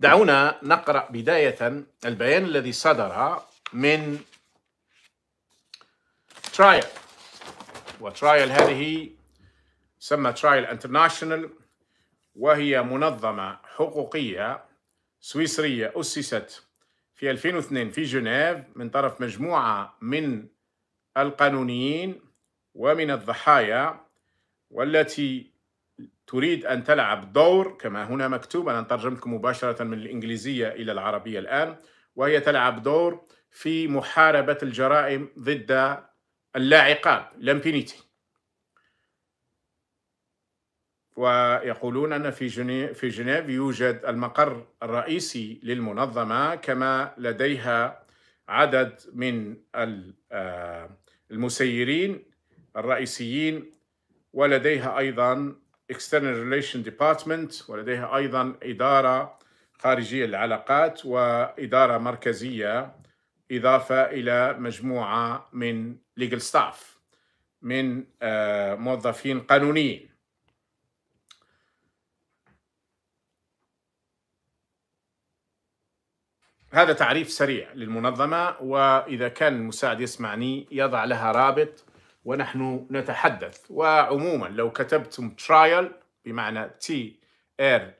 دعونا نقرأ بداية البيان الذي صدر من ترايل وترايل هذه سمى ترايل انترناشنال وهي منظمة حقوقية سويسرية أسست في 2002 في جنيف من طرف مجموعة من القانونيين ومن الضحايا والتي تريد أن تلعب دور كما هنا مكتوب أنا ترجمتكم مباشرة من الإنجليزية إلى العربية الآن وهي تلعب دور في محاربة الجرائم ضد اللاعقات لامبينيتي ويقولون أن في جنيف, في جنيف يوجد المقر الرئيسي للمنظمة كما لديها عدد من آه، المسيرين الرئيسيين ولديها أيضا External Relations Department ولديها أيضا إدارة خارجية للعلاقات وإدارة مركزية إضافة إلى مجموعة من legal staff من آه، موظفين قانونيين هذا تعريف سريع للمنظمة وإذا كان المساعد يسمعني يضع لها رابط ونحن نتحدث وعموما لو كتبتم ترايل بمعنى تي ار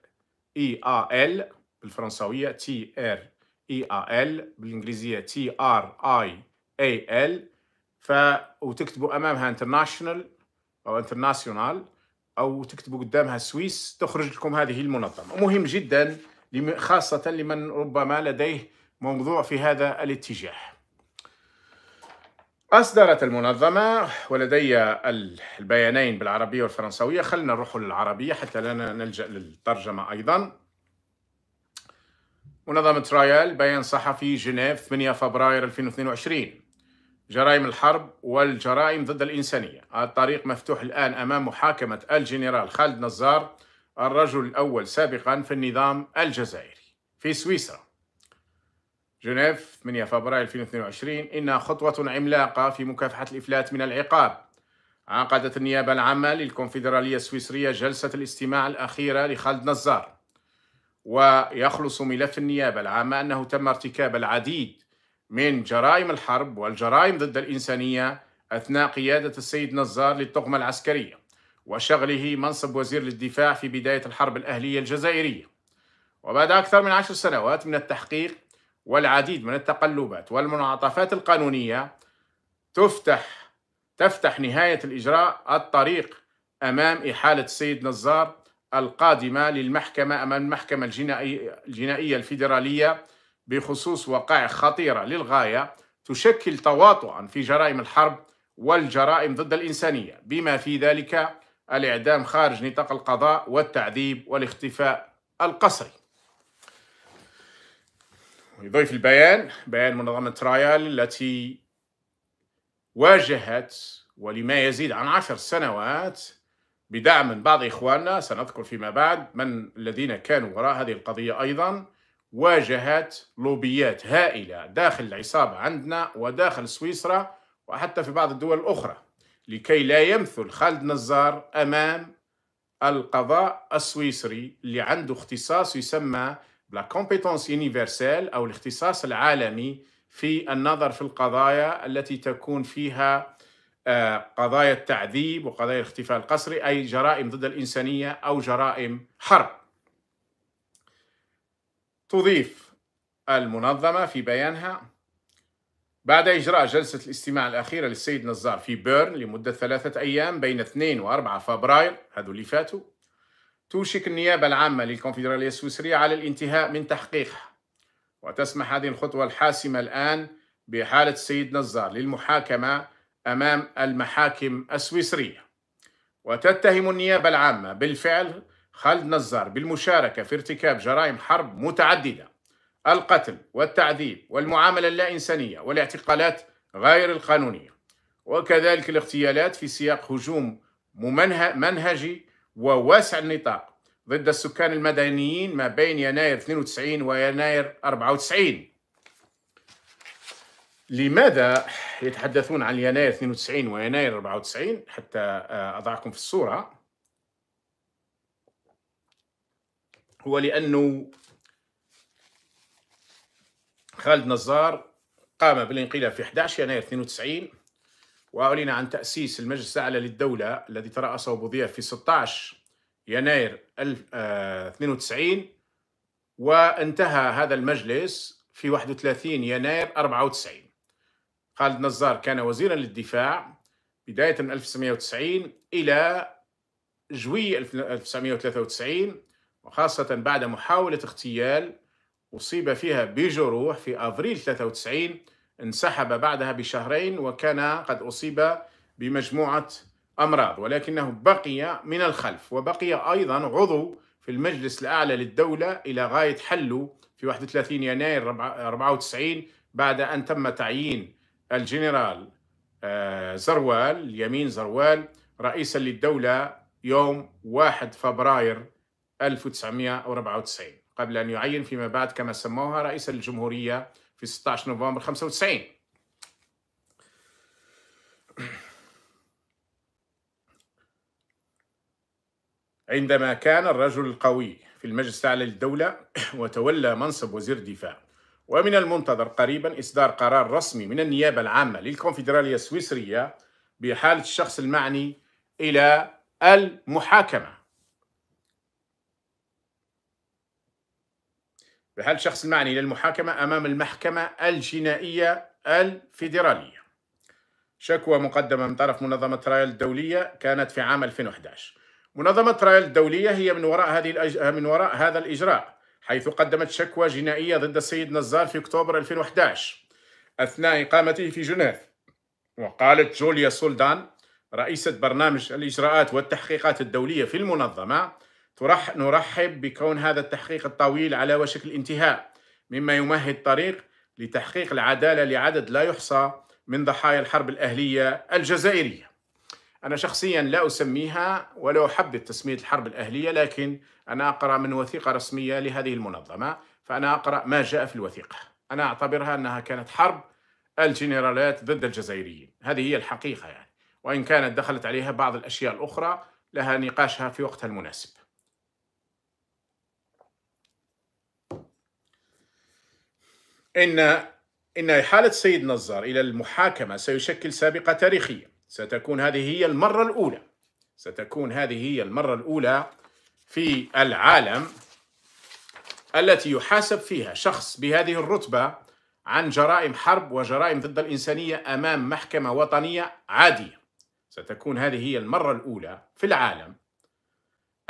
اي e ال بالفرنسويه تي ار اي e ال بالانجليزيه تي ار اي اي ال ف وتكتبوا امامها انترناشونال او انترناسيونال او تكتبوا قدامها سويس تخرج لكم هذه المنظمه مهم جدا خاصه لمن ربما لديه موضوع في هذا الاتجاه أصدرت المنظمة ولدي البيانين بالعربية والفرنسوية خلينا نروح للعربية حتى لا نلجأ للترجمة أيضا منظمة رايال بيان صحفي جنيف 8 فبراير 2022 جرائم الحرب والجرائم ضد الإنسانية الطريق مفتوح الآن أمام محاكمة الجنرال خالد نزار الرجل الأول سابقا في النظام الجزائري في سويسرا جنيف 8 فبراير 2022 إنها خطوة عملاقة في مكافحة الإفلات من العقاب عقدت النيابة العامة للكونفدرالية السويسرية جلسة الاستماع الأخيرة لخالد نزار ويخلص ملف النيابة العامة أنه تم ارتكاب العديد من جرائم الحرب والجرائم ضد الإنسانية أثناء قيادة السيد نزار للطغمة العسكرية وشغله منصب وزير للدفاع في بداية الحرب الأهلية الجزائرية وبعد أكثر من عشر سنوات من التحقيق والعديد من التقلبات والمنعطفات القانونية تفتح تفتح نهاية الإجراء الطريق أمام إحالة السيد نزار القادمة للمحكمة أمام المحكمة الجنائية الفيدرالية بخصوص وقائع خطيرة للغاية تشكل تواطؤا في جرائم الحرب والجرائم ضد الإنسانية بما في ذلك الإعدام خارج نطاق القضاء والتعذيب والاختفاء القسري ويضيف البيان بيان منظمة ترايال التي واجهت ولما يزيد عن عشر سنوات بدعم من بعض إخواننا سنذكر فيما بعد من الذين كانوا وراء هذه القضية أيضا واجهت لوبيات هائلة داخل العصابة عندنا وداخل سويسرا وحتى في بعض الدول الأخرى لكي لا يمثل خالد نزار أمام القضاء السويسري اللي عنده اختصاص يسمى لا كومبيتونس يونيفرسال او الاختصاص العالمي في النظر في القضايا التي تكون فيها آه، قضايا التعذيب وقضايا الاختفاء القسري اي جرائم ضد الانسانيه او جرائم حرب. تضيف المنظمه في بيانها بعد إجراء جلسة الاستماع الأخيرة للسيد نزار في بيرن لمدة ثلاثة أيام بين 2 و 4 فبراير هذو اللي فاتوا توشك النيابة العامة للكونفدرالية السويسرية على الانتهاء من تحقيقها وتسمح هذه الخطوة الحاسمة الآن بحالة السيد نزار للمحاكمة أمام المحاكم السويسرية وتتهم النيابة العامة بالفعل خالد نزار بالمشاركة في ارتكاب جرائم حرب متعددة القتل والتعذيب والمعاملة اللا إنسانية والاعتقالات غير القانونية وكذلك الاغتيالات في سياق هجوم منهجي وواسع النطاق ضد السكان المدنيين ما بين يناير 92 ويناير 94 لماذا يتحدثون عن يناير 92 ويناير 94 حتى آه، أضعكم في الصورة هو لأنه خالد نزار قام بالانقلاب في 11 يناير 92 وأعلن عن تأسيس المجلس الأعلى للدولة الذي ترأسه بوضياف في 16 يناير 92 آه، وانتهى هذا المجلس في 31 يناير 94 خالد نزار كان وزيرا للدفاع بداية من 1990 إلى جوي 1993 وخاصة بعد محاولة اغتيال أصيب فيها بجروح في أفريل 93 انسحب بعدها بشهرين وكان قد أصيب بمجموعة أمراض ولكنه بقي من الخلف وبقي أيضا عضو في المجلس الأعلى للدولة إلى غاية حله في 31 يناير 94 بعد أن تم تعيين الجنرال آه، زروال يمين زروال رئيسا للدولة يوم 1 فبراير 1994 قبل أن يعين فيما بعد كما سموها رئيس الجمهورية في 16 نوفمبر 95 عندما كان الرجل القوي في المجلس الأعلى للدولة وتولى منصب وزير دفاع ومن المنتظر قريبا إصدار قرار رسمي من النيابة العامة للكونفدرالية السويسرية بحالة الشخص المعني إلى المحاكمة بحال الشخص المعني للمحاكمة أمام المحكمة الجنائية الفيدرالية شكوى مقدمة من طرف منظمة رايل الدولية كانت في عام 2011 منظمة ترايل الدولية هي من وراء هذه الأج... من وراء هذا الإجراء حيث قدمت شكوى جنائية ضد السيد نزار في أكتوبر 2011 أثناء إقامته في جنيف وقالت جوليا سولدان رئيسة برنامج الإجراءات والتحقيقات الدولية في المنظمة ترح... نرحب بكون هذا التحقيق الطويل على وشك الانتهاء مما يمهد طريق لتحقيق العدالة لعدد لا يحصى من ضحايا الحرب الأهلية الجزائرية أنا شخصيا لا أسميها ولا أحبذ تسمية الحرب الأهلية لكن أنا أقرأ من وثيقة رسمية لهذه المنظمة فأنا أقرأ ما جاء في الوثيقة أنا أعتبرها أنها كانت حرب الجنرالات ضد الجزائريين هذه هي الحقيقة يعني وإن كانت دخلت عليها بعض الأشياء الأخرى لها نقاشها في وقتها المناسب إن إن إحالة السيد نزار إلى المحاكمة سيشكل سابقة تاريخية ستكون هذه هي المرة الأولى ستكون هذه هي المرة الأولى في العالم التي يحاسب فيها شخص بهذه الرتبة عن جرائم حرب وجرائم ضد الإنسانية أمام محكمة وطنية عادية ستكون هذه هي المرة الأولى في العالم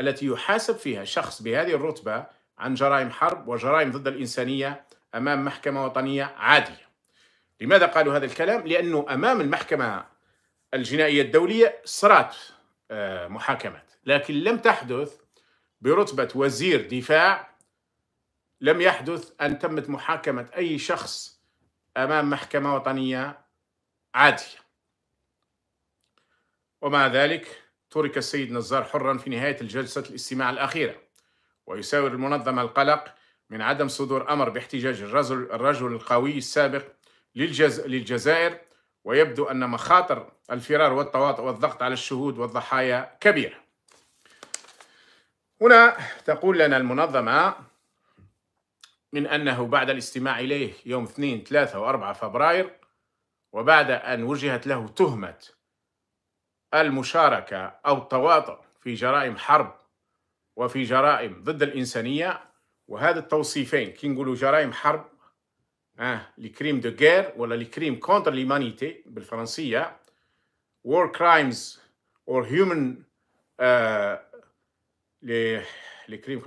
التي يحاسب فيها شخص بهذه الرتبة عن جرائم حرب وجرائم ضد الإنسانية أمام محكمة وطنية عادية لماذا قالوا هذا الكلام؟ لأنه أمام المحكمة الجنائية الدولية صرات آه، محاكمات لكن لم تحدث برتبة وزير دفاع لم يحدث أن تمت محاكمة أي شخص أمام محكمة وطنية عادية ومع ذلك ترك السيد نزار حرا في نهاية الجلسة الاستماع الأخيرة ويساور المنظمة القلق من عدم صدور أمر باحتجاج الرجل, الرجل القوي السابق للجز... للجزائر ويبدو أن مخاطر الفرار والتواطؤ والضغط على الشهود والضحايا كبيرة هنا تقول لنا المنظمة من أنه بعد الاستماع إليه يوم 2 3 و4 فبراير وبعد أن وجهت له تهمة المشاركة أو التواطؤ في جرائم حرب وفي جرائم ضد الإنسانية وهذا التوصيفين كي نقولوا جرائم حرب آه لي كريم دو غير ولا لي كريم كونتر ليمانيتي بالفرنسية war crimes or human uh, لي لي كريم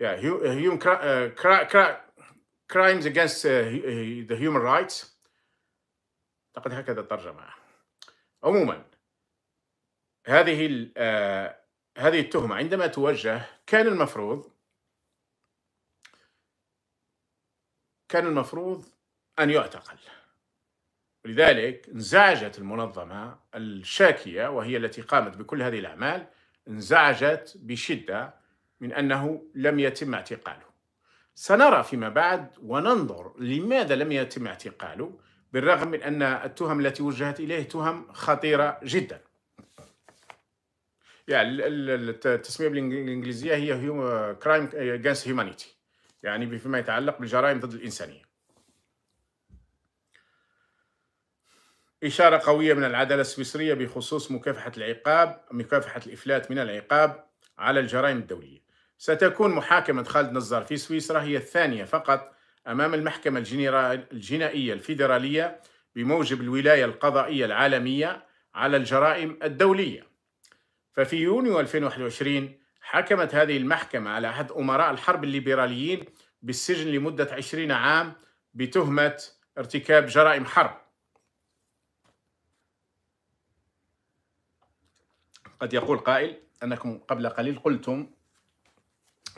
yeah eh, human uh, cri cri crimes against eh, the human rights أعتقد هكذا الترجمة عموما هذه ال هذه التهمة عندما توجه كان المفروض كان المفروض أن يعتقل ولذلك انزعجت المنظمة الشاكية وهي التي قامت بكل هذه الأعمال انزعجت بشدة من أنه لم يتم اعتقاله سنرى فيما بعد وننظر لماذا لم يتم اعتقاله بالرغم من أن التهم التي وجهت إليه تهم خطيرة جدا يعني التسمية بالإنجليزية هي كرايم against humanity يعني فيما يتعلق بالجرائم ضد الإنسانية إشارة قوية من العدالة السويسرية بخصوص مكافحة العقاب مكافحة الإفلات من العقاب على الجرائم الدولية ستكون محاكمة خالد نزار في سويسرا هي الثانية فقط أمام المحكمة الجنائية الفيدرالية بموجب الولاية القضائية العالمية على الجرائم الدولية ففي يونيو 2021 حكمت هذه المحكمة على أحد أمراء الحرب الليبراليين بالسجن لمدة 20 عام بتهمة ارتكاب جرائم حرب قد يقول قائل أنكم قبل قليل قلتم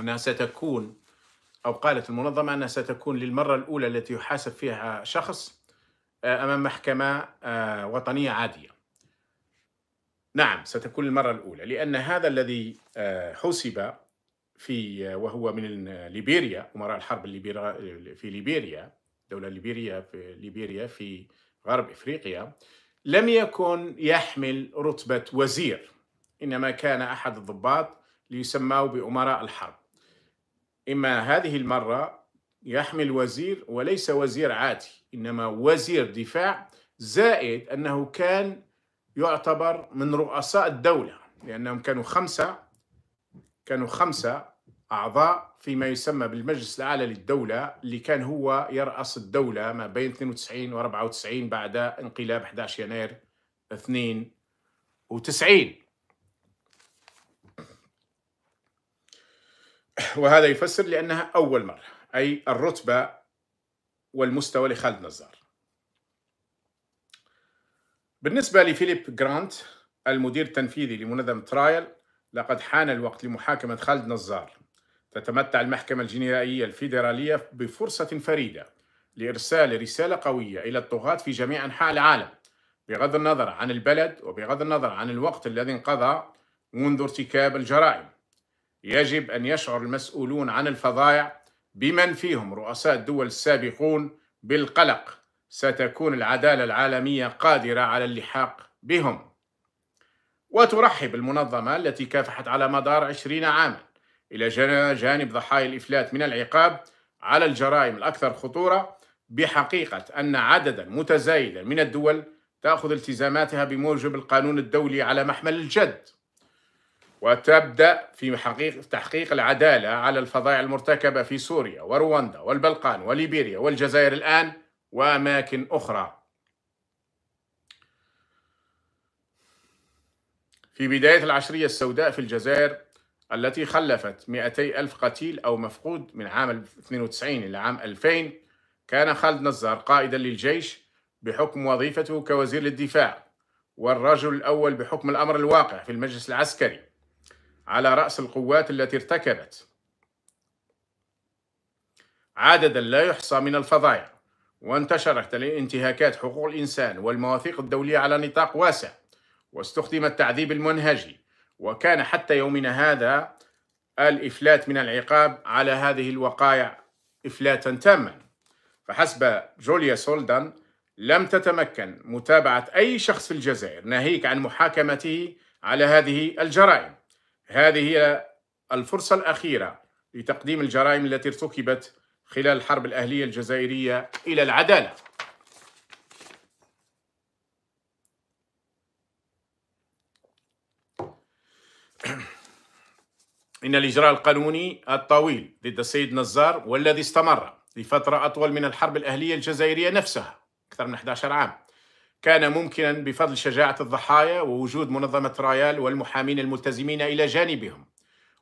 أنها ستكون أو قالت المنظمة أنها ستكون للمرة الأولى التي يحاسب فيها شخص آه، أمام محكمة آه، وطنية عادية نعم ستكون المرة الأولى لأن هذا الذي آه، حسب في وهو من ليبيريا أمراء الحرب في ليبيريا دولة ليبيريا في ليبيريا في غرب إفريقيا لم يكن يحمل رتبة وزير إنما كان أحد الضباط ليسموا بأمراء الحرب إما هذه المرة يحمل وزير وليس وزير عادي إنما وزير دفاع زائد أنه كان يعتبر من رؤساء الدولة لأنهم كانوا خمسة كانوا خمسة أعضاء فيما يسمى بالمجلس الأعلى للدولة اللي كان هو يرأس الدولة ما بين 92 و 94 بعد انقلاب 11 يناير 92 وهذا يفسر لأنها أول مرة أي الرتبة والمستوى لخالد نزار بالنسبة لفيليب جرانت المدير التنفيذي لمنظمة ترايل لقد حان الوقت لمحاكمة خالد نزار تتمتع المحكمة الجنائية الفيدرالية بفرصة فريدة لإرسال رسالة قوية إلى الطغاة في جميع أنحاء العالم بغض النظر عن البلد وبغض النظر عن الوقت الذي انقضى منذ ارتكاب الجرائم يجب أن يشعر المسؤولون عن الفظائع بمن فيهم رؤساء الدول السابقون بالقلق ستكون العدالة العالمية قادرة على اللحاق بهم وترحب المنظمة التي كافحت على مدار عشرين عاما إلى جانب ضحايا الإفلات من العقاب على الجرائم الأكثر خطورة بحقيقة أن عددا متزايدا من الدول تأخذ التزاماتها بموجب القانون الدولي على محمل الجد وتبدأ في حقيق تحقيق العدالة على الفظائع المرتكبة في سوريا ورواندا والبلقان وليبيريا والجزائر الآن وأماكن أخرى في بداية العشرية السوداء في الجزائر التي خلفت 200 ألف قتيل أو مفقود من عام 92 إلى عام 2000 كان خالد نزار قائدا للجيش بحكم وظيفته كوزير للدفاع والرجل الأول بحكم الأمر الواقع في المجلس العسكري على رأس القوات التي ارتكبت عددا لا يحصى من الفضائع وانتشرت الانتهاكات حقوق الإنسان والمواثيق الدولية على نطاق واسع واستخدم التعذيب المنهجي وكان حتى يومنا هذا الإفلات من العقاب على هذه الوقائع إفلاتا تاما فحسب جوليا سولدان لم تتمكن متابعة أي شخص في الجزائر ناهيك عن محاكمته على هذه الجرائم هذه هي الفرصة الأخيرة لتقديم الجرائم التي ارتكبت خلال الحرب الأهلية الجزائرية إلى العدالة إن الإجراء القانوني الطويل ضد السيد نزار والذي استمر لفترة أطول من الحرب الأهلية الجزائرية نفسها أكثر من 11 عام كان ممكنا بفضل شجاعة الضحايا ووجود منظمة رايال والمحامين الملتزمين إلى جانبهم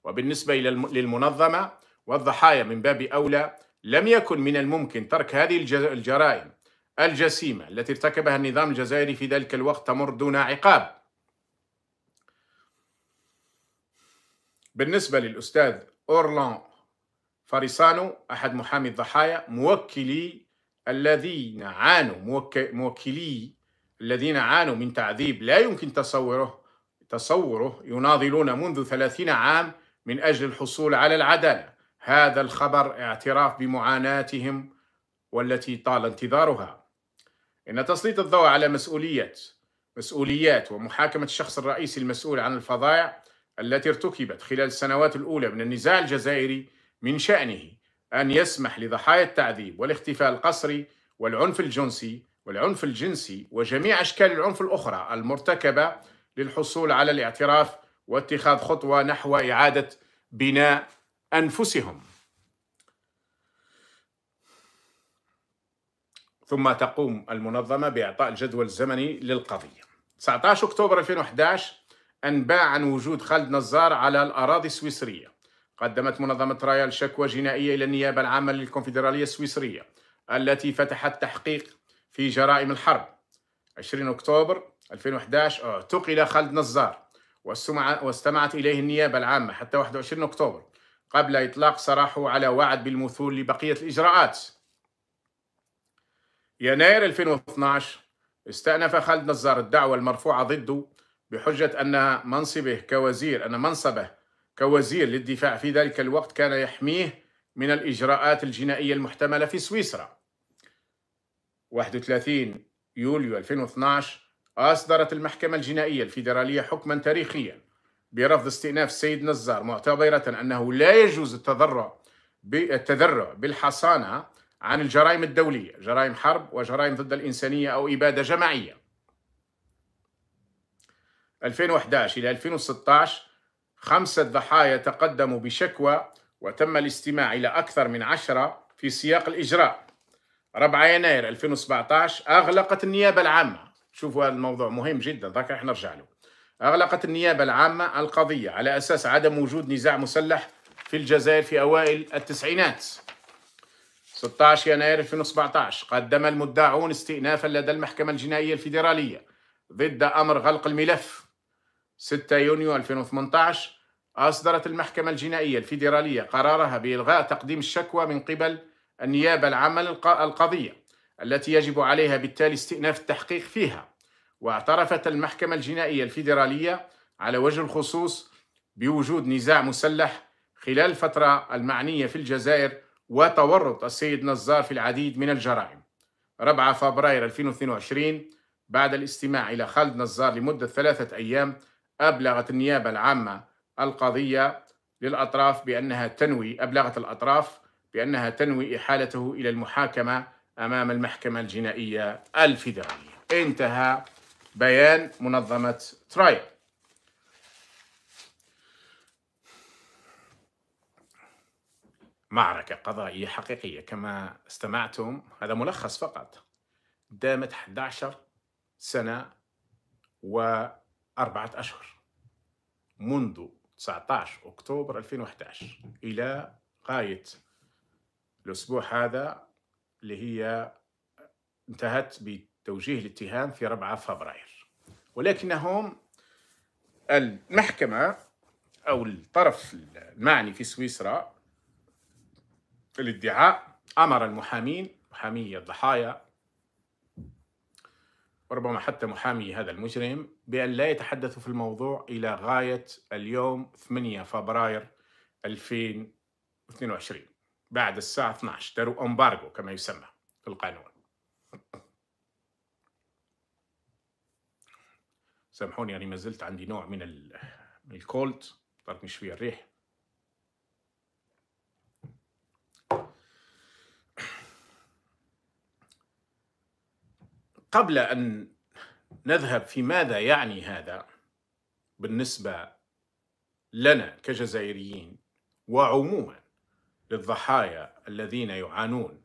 وبالنسبة للمنظمة والضحايا من باب أولى لم يكن من الممكن ترك هذه الجرائم الجسيمة التي ارتكبها النظام الجزائري في ذلك الوقت تمر دون عقاب بالنسبة للأستاذ أورلان فاريسانو أحد محامي الضحايا موكلي الذين عانوا موكلي الذين عانوا من تعذيب لا يمكن تصوره تصوره يناضلون منذ ثلاثين عام من أجل الحصول على العدالة هذا الخبر اعتراف بمعاناتهم والتي طال انتظارها إن تسليط الضوء على مسؤولية مسؤوليات ومحاكمة الشخص الرئيسي المسؤول عن الفظائع التي ارتكبت خلال السنوات الأولى من النزاع الجزائري من شأنه أن يسمح لضحايا التعذيب والاختفاء القسري والعنف الجنسي والعنف الجنسي وجميع أشكال العنف الأخرى المرتكبة للحصول على الاعتراف واتخاذ خطوة نحو إعادة بناء أنفسهم ثم تقوم المنظمة بإعطاء الجدول الزمني للقضية 19 أكتوبر 2011 أنباء عن وجود خالد نزار على الأراضي السويسرية قدمت منظمة رايال شكوى جنائية إلى النيابة العامة للكونفدرالية السويسرية التي فتحت تحقيق في جرائم الحرب 20 أكتوبر 2011 آه، اعتقل خالد نزار واستمعت إليه النيابة العامة حتى 21 أكتوبر قبل إطلاق سراحه على وعد بالمثول لبقية الإجراءات يناير 2012 استأنف خالد نزار الدعوة المرفوعة ضده بحجة أن منصبه كوزير أن منصبه كوزير للدفاع في ذلك الوقت كان يحميه من الإجراءات الجنائية المحتملة في سويسرا 31 يوليو 2012 أصدرت المحكمة الجنائية الفيدرالية حكما تاريخيا برفض استئناف السيد نزار معتبرة أنه لا يجوز التذرع التذرع بالحصانة عن الجرائم الدولية جرائم حرب وجرائم ضد الإنسانية أو إبادة جماعية 2011 إلى 2016 خمسة ضحايا تقدموا بشكوى وتم الاستماع إلى أكثر من عشرة في سياق الإجراء 4 يناير 2017 أغلقت النيابة العامة شوفوا هذا الموضوع مهم جدا ذاك راح نرجع له أغلقت النيابة العامة القضية على أساس عدم وجود نزاع مسلح في الجزائر في أوائل التسعينات 16 يناير 2017 قدم المدعون استئنافا لدى المحكمة الجنائية الفيدرالية ضد أمر غلق الملف 6 يونيو 2018 أصدرت المحكمة الجنائية الفيدرالية قرارها بإلغاء تقديم الشكوى من قبل النيابة العامة القضية التي يجب عليها بالتالي استئناف التحقيق فيها واعترفت المحكمة الجنائية الفيدرالية على وجه الخصوص بوجود نزاع مسلح خلال الفترة المعنية في الجزائر وتورط السيد نزار في العديد من الجرائم 4 فبراير 2022 بعد الاستماع إلى خالد نزار لمدة ثلاثة أيام أبلغت النيابة العامة القضية للأطراف بأنها تنوي أبلغت الأطراف بأنها تنوي إحالته إلى المحاكمة أمام المحكمة الجنائية الفيدرالية انتهى بيان منظمة تراي معركة قضائية حقيقية كما استمعتم هذا ملخص فقط دامت 11 سنة وأربعة أشهر منذ 19 أكتوبر 2011 إلى غاية الأسبوع هذا اللي هي انتهت بتوجيه الاتهام في 4 فبراير ولكنهم المحكمة أو الطرف المعني في سويسرا في الادعاء أمر المحامين محامي الضحايا وربما حتى محامي هذا المجرم بأن لا يتحدثوا في الموضوع إلى غاية اليوم 8 فبراير 2022 بعد الساعة 12 داروا أمبارجو كما يسمى في القانون سامحوني يعني ما زلت عندي نوع من الكولت الكولد طرقني شوية الريح قبل أن نذهب في ماذا يعني هذا بالنسبة لنا كجزائريين وعموما للضحايا الذين يعانون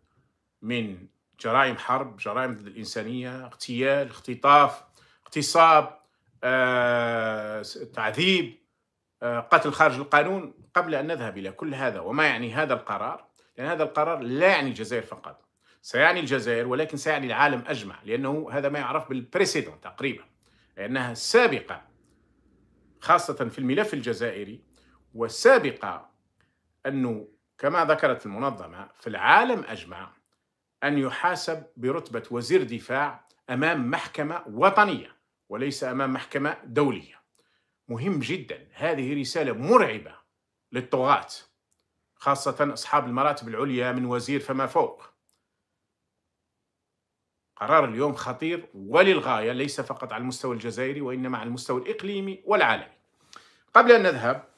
من جرائم حرب جرائم ضد الإنسانية اغتيال اختطاف اغتصاب آه، تعذيب آه، قتل خارج القانون قبل أن نذهب إلى كل هذا وما يعني هذا القرار لأن هذا القرار لا يعني الجزائر فقط سيعني الجزائر ولكن سيعني العالم أجمع لأنه هذا ما يعرف بالبريسيدون تقريبا لأنها سابقة خاصة في الملف الجزائري وسابقة أنه كما ذكرت المنظمة في العالم أجمع أن يحاسب برتبة وزير دفاع أمام محكمة وطنية وليس أمام محكمة دولية مهم جدا هذه رسالة مرعبة للطغاة خاصة أصحاب المراتب العليا من وزير فما فوق قرار اليوم خطير وللغاية ليس فقط على المستوى الجزائري وإنما على المستوى الإقليمي والعالمي قبل أن نذهب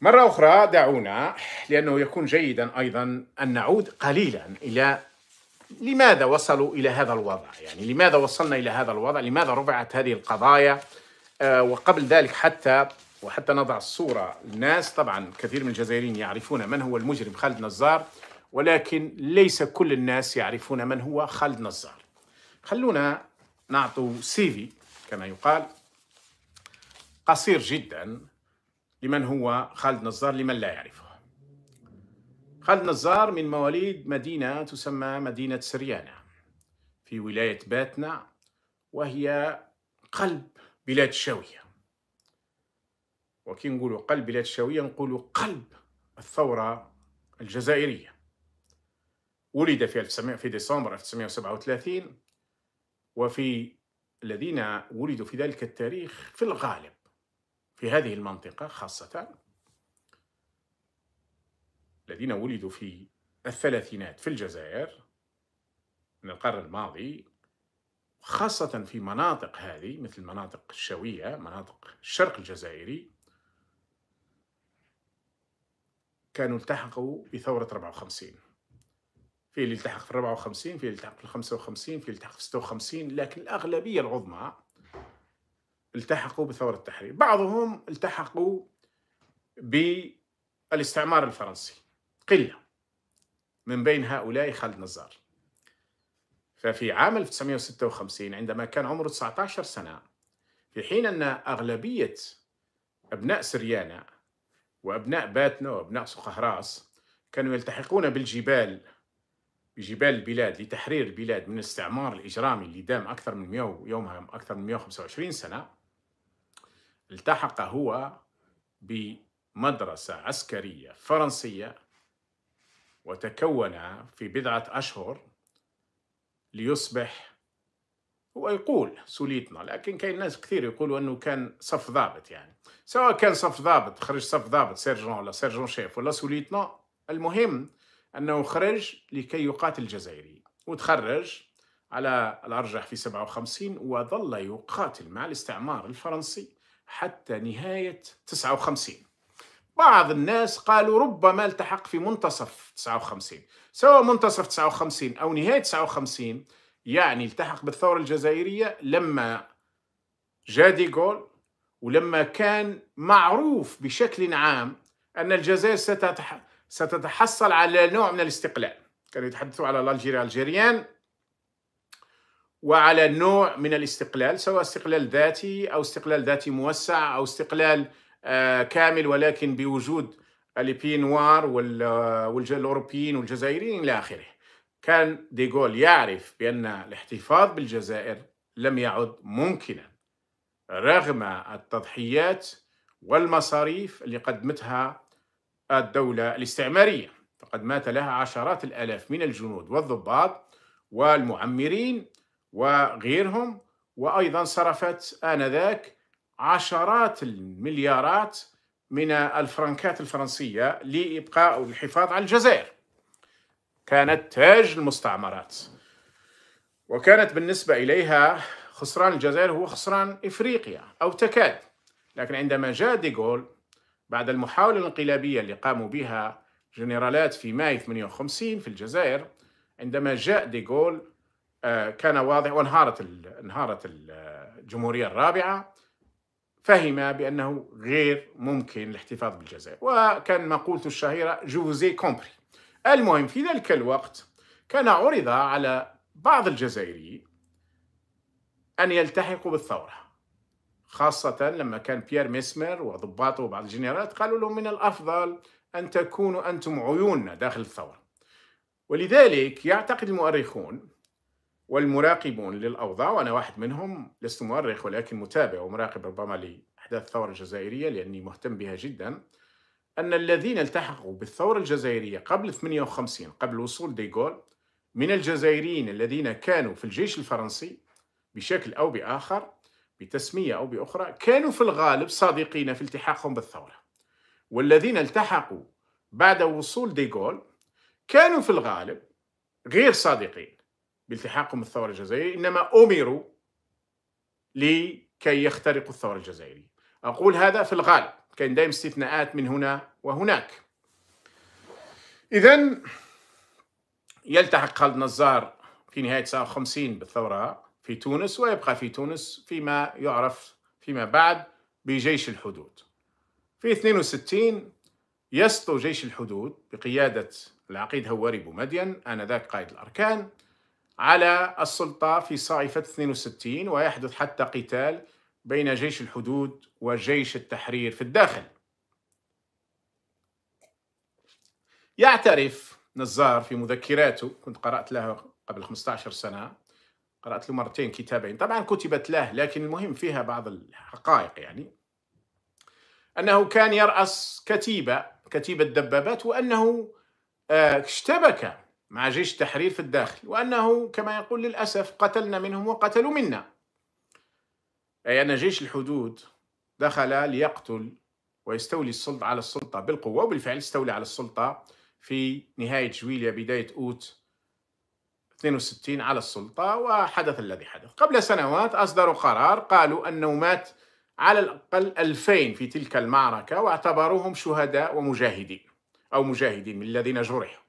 مرة أخرى دعونا لأنه يكون جيدا أيضا أن نعود قليلا إلى لماذا وصلوا إلى هذا الوضع يعني لماذا وصلنا إلى هذا الوضع لماذا رفعت هذه القضايا آه وقبل ذلك حتى وحتى نضع الصورة للناس طبعا كثير من الجزائريين يعرفون من هو المجرم خالد نزار ولكن ليس كل الناس يعرفون من هو خالد نزار خلونا نعطوا سيفي كما يقال قصير جدا لمن هو خالد نزار لمن لا يعرفه خالد نزار من مواليد مدينة تسمى مدينة سريانة في ولاية باتنا وهي قلب بلاد الشاوية وكي نقولوا قلب بلاد الشاوية نقولوا قلب الثورة الجزائرية ولد في 1900 في ديسمبر 1937 وفي الذين ولدوا في ذلك التاريخ في الغالب في هذه المنطقة خاصة الذين ولدوا في الثلاثينات في الجزائر من القرن الماضي خاصة في مناطق هذه مثل مناطق الشوية مناطق الشرق الجزائري كانوا التحقوا بثورة 54 في اللي التحق في 54 في اللي التحق في 55 في اللي التحق في 56 لكن الأغلبية العظمى التحقوا بثورة التحرير بعضهم التحقوا بالاستعمار الفرنسي قلة من بين هؤلاء خالد نزار ففي عام 1956 عندما كان عمره 19 سنة في حين أن أغلبية أبناء سريانة وأبناء باتنا وأبناء سخهراس كانوا يلتحقون بالجبال بجبال البلاد لتحرير البلاد من الاستعمار الإجرامي اللي دام أكثر من 100 يومها أكثر من 125 سنة التحق هو بمدرسة عسكرية فرنسية وتكون في بضعة أشهر ليصبح هو يقول سوليتنا لكن كاين ناس كثير يقولوا انه كان صف ضابط يعني سواء كان صف ضابط خرج صف ضابط سيرجون ولا سيرجون شيف ولا سوليتنا المهم انه خرج لكي يقاتل الجزائريين وتخرج على الارجح في 57 وظل يقاتل مع الاستعمار الفرنسي حتى نهاية 59 بعض الناس قالوا ربما التحق في منتصف 59 سواء منتصف 59 أو نهاية 59 يعني التحق بالثورة الجزائرية لما جا ديغول ولما كان معروف بشكل عام أن الجزائر ستتحصل على نوع من الاستقلال كانوا يتحدثوا على الألجيري الجيريان وعلى نوع من الاستقلال سواء استقلال ذاتي او استقلال ذاتي موسع او استقلال آه، كامل ولكن بوجود البينوار والاوروبيين آه، والجزائريين الى اخره. كان ديغول يعرف بان الاحتفاظ بالجزائر لم يعد ممكنا رغم التضحيات والمصاريف اللي قدمتها الدولة الاستعمارية فقد مات لها عشرات الآلاف من الجنود والضباط والمعمرين وغيرهم وأيضا صرفت آنذاك عشرات المليارات من الفرنكات الفرنسية لإبقاء والحفاظ على الجزائر كانت تاج المستعمرات وكانت بالنسبة إليها خسران الجزائر هو خسران إفريقيا أو تكاد لكن عندما جاء ديغول بعد المحاولة الانقلابية اللي قاموا بها جنرالات في ماي 58 في الجزائر عندما جاء ديغول كان واضح وانهارت انهارت الجمهوريه الرابعه فهم بانه غير ممكن الاحتفاظ بالجزائر وكان مقولته الشهيره جوزي كومبري المهم في ذلك الوقت كان عرض على بعض الجزائريين ان يلتحقوا بالثوره خاصة لما كان بيير ميسمر وضباطه وبعض الجنرالات قالوا لهم من الأفضل أن تكونوا أنتم عيوننا داخل الثورة ولذلك يعتقد المؤرخون والمراقبون للأوضاع وأنا واحد منهم لست مؤرخ ولكن متابع ومراقب ربما لأحداث الثورة الجزائرية لأني مهتم بها جدا أن الذين التحقوا بالثورة الجزائرية قبل 58 قبل وصول ديغول من الجزائريين الذين كانوا في الجيش الفرنسي بشكل أو بآخر بتسمية أو بأخرى كانوا في الغالب صادقين في التحاقهم بالثورة والذين التحقوا بعد وصول ديغول كانوا في الغالب غير صادقين بالتحاقهم الثورة الجزائرية إنما أمروا لكي يخترقوا الثورة الجزائرية أقول هذا في الغالب كان دائما استثناءات من هنا وهناك إذا يلتحق خالد نزار في نهاية 59 بالثورة في تونس ويبقى في تونس فيما يعرف فيما بعد بجيش الحدود في 62 يسطو جيش الحدود بقيادة العقيد هواري بومدين آنذاك قائد الأركان على السلطة في صيفة 62 ويحدث حتى قتال بين جيش الحدود وجيش التحرير في الداخل يعترف نزار في مذكراته كنت قرأت له قبل 15 سنة قرأت له مرتين كتابين طبعا كتبت له لكن المهم فيها بعض الحقائق يعني أنه كان يرأس كتيبة كتيبة دبابات وأنه آه، اشتبك مع جيش تحرير في الداخل وأنه كما يقول للأسف قتلنا منهم وقتلوا منا أي أن جيش الحدود دخل ليقتل ويستولي السلطة على السلطة بالقوة وبالفعل استولى على السلطة في نهاية جويليا بداية أوت 62 على السلطة وحدث الذي حدث قبل سنوات أصدروا قرار قالوا أنه مات على الأقل 2000 في تلك المعركة واعتبروهم شهداء ومجاهدين أو مجاهدين من الذين جرحوا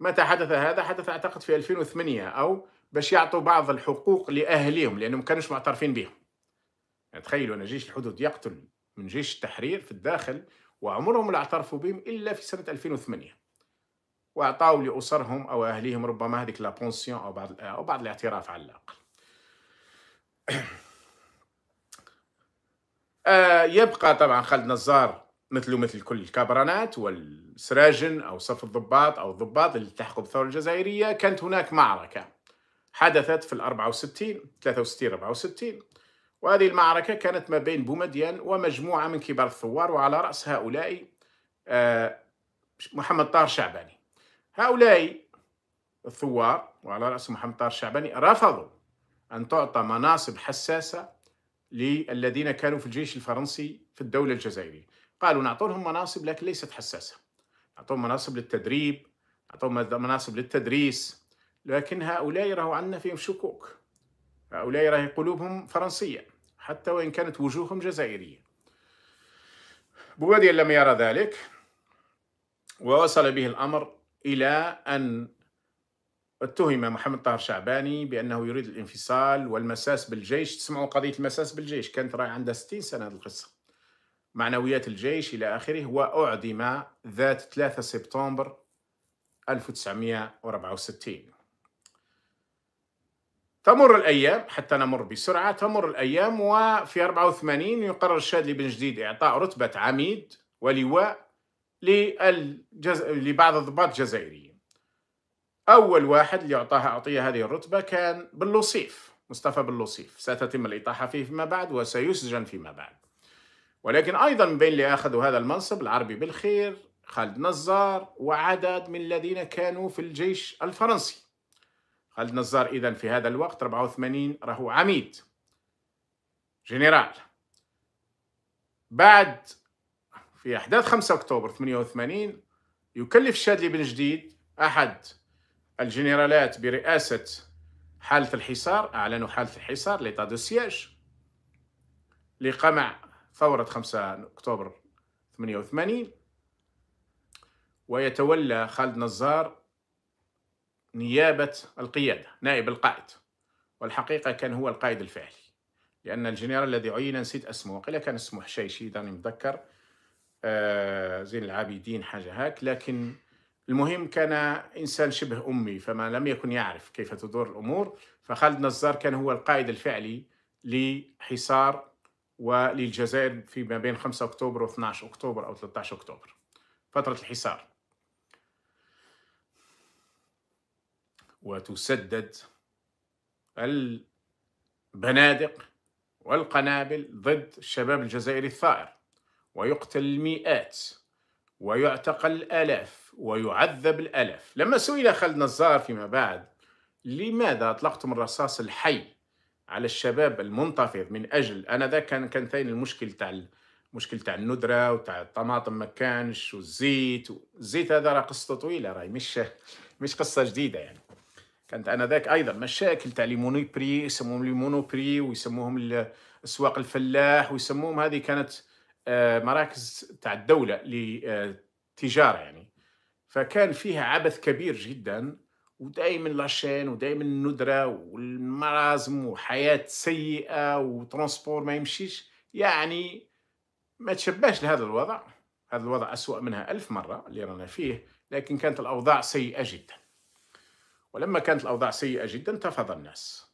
متى حدث هذا؟ حدث اعتقد في 2008 او باش يعطوا بعض الحقوق لاهليهم لانهم ما كانوش معترفين بهم. يعني تخيلوا ان جيش الحدود يقتل من جيش التحرير في الداخل وعمرهم لا اعترفوا بهم الا في سنه 2008. واعطاوا لاسرهم او اهليهم ربما هذيك لا بونسيون او بعض او بعض الاعتراف على الاقل. آه، يبقى طبعا خالد نزار مثله مثل كل الكابرانات والسراجن أو صف الضباط أو الضباط اللي التحقوا بالثورة الجزائرية كانت هناك معركة حدثت في ال 64 63 64 وهذه المعركة كانت ما بين بومدين ومجموعة من كبار الثوار وعلى رأس هؤلاء آه، محمد طاهر شعباني هؤلاء الثوار وعلى رأس محمد طاهر شعباني رفضوا أن تعطى مناصب حساسة للذين كانوا في الجيش الفرنسي في الدولة الجزائرية قالوا نعطوا مناصب لكن ليست حساسه نعطوهم مناصب للتدريب نعطوهم مناصب للتدريس لكن هؤلاء راهو عندنا فيهم شكوك هؤلاء راهي قلوبهم فرنسيه حتى وان كانت وجوههم جزائريه بوادي لم يرى ذلك ووصل به الامر الى ان اتهم محمد طاهر شعباني بانه يريد الانفصال والمساس بالجيش تسمعوا قضيه المساس بالجيش كانت راهي عندها 60 سنه هذه القصه معنويات الجيش إلى آخره وأعدم ذات 3 سبتمبر 1964 تمر الأيام حتى نمر بسرعة تمر الأيام وفي 84 يقرر الشاذلي بن جديد إعطاء رتبة عميد ولواء للجز... لبعض الضباط الجزائريين أول واحد اللي أعطاها أعطية هذه الرتبة كان بن لوصيف مصطفى بن لوصيف ستتم الإطاحة فيه فيما بعد وسيسجن فيما بعد ولكن أيضا من بين اللي أخذوا هذا المنصب العربي بالخير خالد نزار وعدد من الذين كانوا في الجيش الفرنسي خالد نزار إذا في هذا الوقت 84 راهو عميد جنرال بعد في أحداث 5 أكتوبر 88 يكلف شادلي بن جديد أحد الجنرالات برئاسة حالة الحصار أعلنوا حالة الحصار ليتا دو سياج لقمع ثورة 5 أكتوبر 88 ويتولى خالد نزار نيابة القيادة نائب القائد والحقيقة كان هو القائد الفعلي لأن الجنرال الذي عين نسيت اسمه وقيل كان اسمه حشيشي داني متذكر آه زين العابدين حاجة هاك لكن المهم كان إنسان شبه أمي فما لم يكن يعرف كيف تدور الأمور فخالد نزار كان هو القائد الفعلي لحصار وللجزائر في ما بين 5 أكتوبر و 12 أكتوبر أو 13 أكتوبر فترة الحصار وتسدد البنادق والقنابل ضد الشباب الجزائري الثائر ويقتل المئات ويعتقل الآلاف ويعذب الآلاف لما سئل خالد نزار فيما بعد لماذا أطلقتم الرصاص الحي على الشباب المنتفض من اجل انا ذا كان كان ثاني المشكل تاع المشكل تاع الندره وتاع الطماطم ما كانش والزيت الزيت هذا راه قصته طويله راهي مش مش قصه جديده يعني كانت انا ذاك ايضا مشاكل تاع ليموني بري يسموهم ليمونو بري ويسموهم اسواق الفلاح ويسموهم هذه كانت آه، مراكز تاع الدوله للتجاره آه، يعني فكان فيها عبث كبير جدا ودائما لاشين ودائما الندره والمرازم وحياه سيئه وترونسبور ما يمشيش يعني ما تشبهش لهذا الوضع هذا الوضع أسوأ منها ألف مرة اللي رانا فيه لكن كانت الأوضاع سيئة جدا ولما كانت الأوضاع سيئة جدا انتفض الناس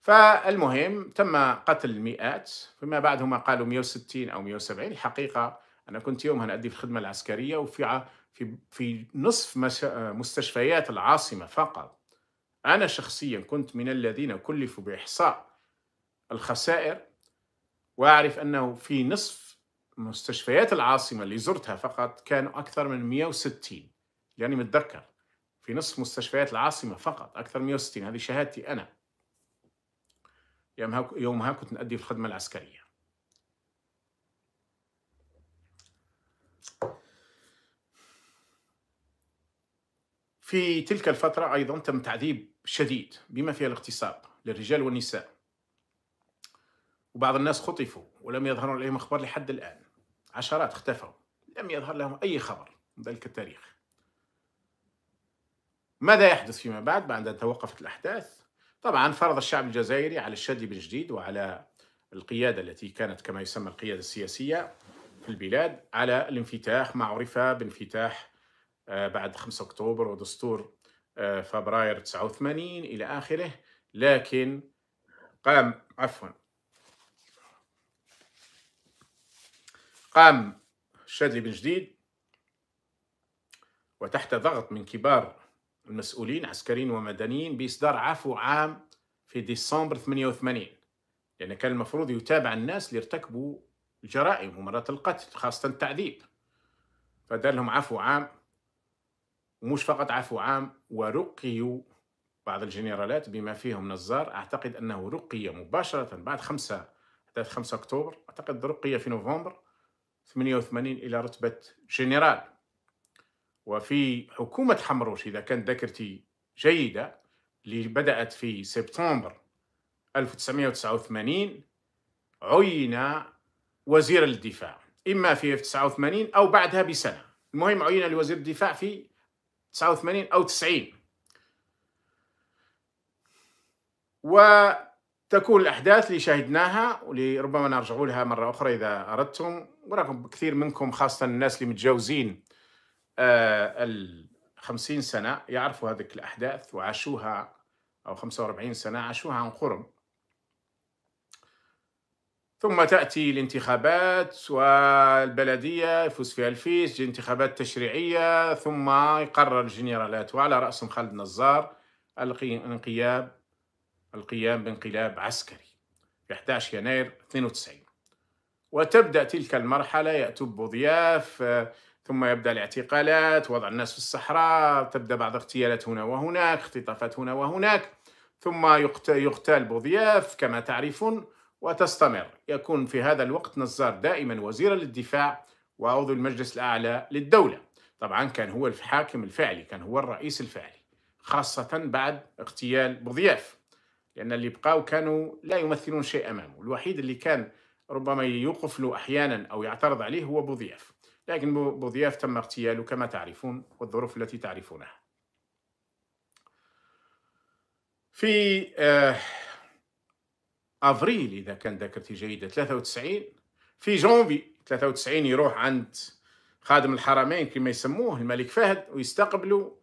فالمهم تم قتل المئات فيما بعد هما قالوا 160 أو 170 الحقيقة أنا كنت يومها نأدي في الخدمة العسكرية وفي في في نصف آه، مستشفيات العاصمة فقط أنا شخصيا كنت من الذين كلفوا بإحصاء الخسائر وأعرف أنه في نصف مستشفيات العاصمة اللي زرتها فقط كانوا أكثر من 160 يعني متذكر في نصف مستشفيات العاصمة فقط أكثر من 160 هذه شهادتي أنا يومها كنت نأدي في الخدمة العسكرية في تلك الفترة أيضا تم تعذيب شديد بما فيها الاغتصاب للرجال والنساء وبعض الناس خطفوا ولم يظهروا لهم أخبار لحد الآن عشرات اختفوا لم يظهر لهم أي خبر من ذلك التاريخ ماذا يحدث فيما بعد بعد أن توقفت الأحداث؟ طبعا فرض الشعب الجزائري على الشادي بن جديد وعلى القيادة التي كانت كما يسمى القيادة السياسية في البلاد على الانفتاح ما عرف بانفتاح آه، بعد 5 أكتوبر ودستور آه، فبراير 89 إلى آخره لكن قام عفوا قام الشاذلي بن جديد وتحت ضغط من كبار المسؤولين عسكريين ومدنيين بإصدار عفو عام في ديسمبر 88 لأن كان المفروض يتابع الناس اللي ارتكبوا جرائم ومرات القتل خاصة التعذيب فدار لهم عفو عام مش فقط عفو عام ورقيوا بعض الجنرالات بما فيهم نزار أعتقد أنه رقي مباشرة بعد 5 أحداث 5 أكتوبر أعتقد رقي في نوفمبر 88 إلى رتبة جنرال وفي حكومة حمروش إذا كانت ذاكرتي جيدة اللي بدأت في سبتمبر 1989 عين وزير الدفاع إما في 89 أو بعدها بسنة المهم عين لوزير الدفاع في 89 أو 90 وتكون الأحداث اللي شاهدناها ربما نرجع لها مرة أخرى إذا أردتم ورغم كثير منكم خاصة الناس اللي متجاوزين آه، ال 50 سنة يعرفوا هذه الأحداث وعاشوها أو 45 سنة عاشوها عن قرب ثم تأتي الانتخابات والبلدية يفوز فيها الفيس انتخابات تشريعية ثم يقرر الجنرالات وعلى رأسهم خالد نزار القيام القيام بانقلاب عسكري في 11 يناير 92 وتبدأ تلك المرحلة يأتب ضياف ثم يبدأ الاعتقالات وضع الناس في الصحراء تبدأ بعض اغتيالات هنا وهناك اختطافات هنا وهناك ثم يقتل بوضياف كما تعرفون وتستمر يكون في هذا الوقت نزار دائما وزيرا للدفاع وعضو المجلس الأعلى للدولة طبعا كان هو الحاكم الفعلي كان هو الرئيس الفعلي خاصة بعد اغتيال بوضياف لأن اللي بقاو كانوا لا يمثلون شيء أمامه الوحيد اللي كان ربما يوقف له أحيانا أو يعترض عليه هو بوضياف لكن بوضياف تم اغتياله كما تعرفون والظروف التي تعرفونها في آه افريل اذا كان ذاكرتي جيده 93 في جونفي 93 يروح عند خادم الحرمين كما يسموه الملك فهد ويستقبله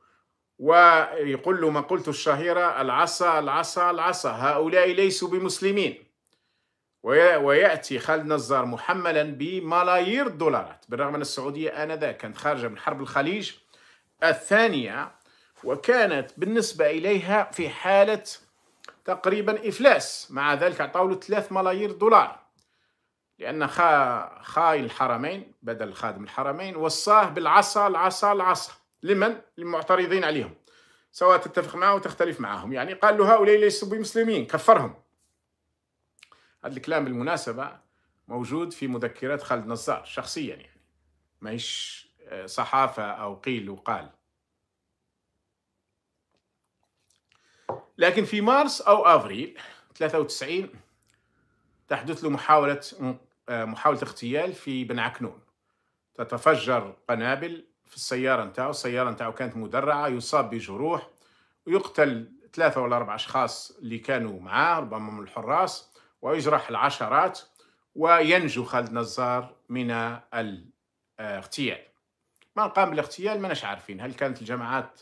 ويقول له ما قلت الشهيرة العصا العصا العصا هؤلاء ليسوا بمسلمين ويأتي خالد نزار محملا بملايير الدولارات بالرغم أن السعودية آنذاك كانت خارجة من حرب الخليج الثانية وكانت بالنسبة إليها في حالة تقريبا إفلاس مع ذلك عطاو له 3 ملايير دولار لأن خا خاي الحرمين بدل خادم الحرمين وصاه بالعصا العصا العصا لمن؟ للمعترضين عليهم سواء تتفق معه تختلف معهم يعني قال له هؤلاء ليسوا بمسلمين كفرهم هذا الكلام بالمناسبة موجود في مذكرات خالد نزار شخصيا يعني ماهيش آه، صحافة أو قيل وقال لكن في مارس أو أفريل 93 تحدث له محاولة آه، محاولة اغتيال في بن عكنون تتفجر قنابل في السيارة نتاعو السيارة نتاعو كانت مدرعة يصاب بجروح ويقتل ثلاثة ولا أربع أشخاص اللي كانوا معاه ربما من الحراس ويجرح العشرات وينجو خالد نزار من الاغتيال آه، من قام بالاغتيال ما نش عارفين هل كانت الجماعات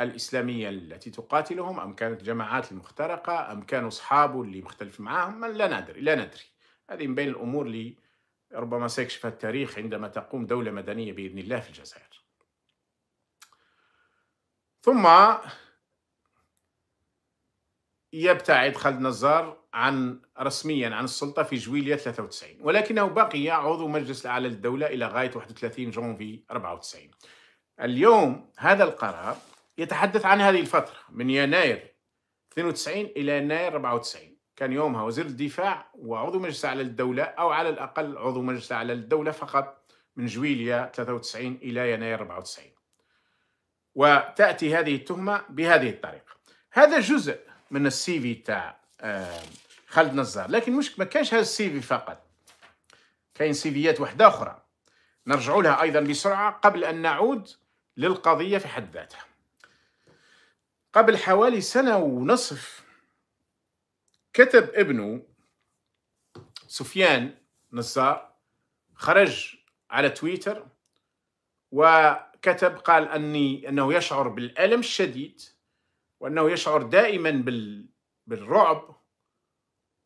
الإسلامية التي تقاتلهم أم كانت جماعات المخترقة أم كانوا أصحابه اللي مختلف معاهم لا ندري لا ندري هذه من بين الأمور اللي ربما سيكشفها التاريخ عندما تقوم دولة مدنية بإذن الله في الجزائر ثم يبتعد خالد نزار عن رسميا عن السلطة في جويلية 93 ولكنه بقي عضو مجلس الأعلى للدولة إلى غاية 31 جونفي 94 اليوم هذا القرار يتحدث عن هذه الفترة من يناير 92 إلى يناير 94 كان يومها وزير الدفاع وعضو مجلس أعلى للدولة أو على الأقل عضو مجلس أعلى للدولة فقط من جويليا 93 إلى يناير 94 وتأتي هذه التهمة بهذه الطريقة هذا جزء من السي في تاع آه، خالد نزار لكن مش ما كانش هذا السي في فقط كاين سيفيات واحدة أخرى نرجع لها أيضا بسرعة قبل أن نعود للقضية في حد ذاتها قبل حوالي سنة ونصف كتب ابنه سفيان نصار خرج على تويتر وكتب قال أني أنه يشعر بالألم الشديد وأنه يشعر دائما بالرعب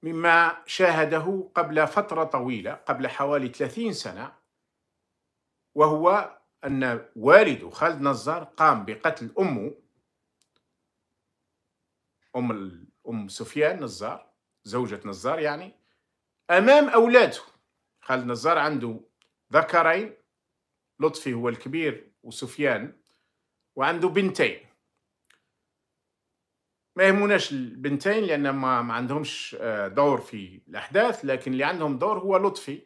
مما شاهده قبل فترة طويلة قبل حوالي 30 سنة وهو أن والده خالد نزار قام بقتل أمه ام ال... ام سفيان نزار زوجة نزار يعني امام اولاده خالد نزار عنده ذكرين لطفي هو الكبير وسفيان وعنده بنتين ما يهموناش البنتين لان ما, ما عندهمش آه، دور في الاحداث لكن اللي عندهم دور هو لطفي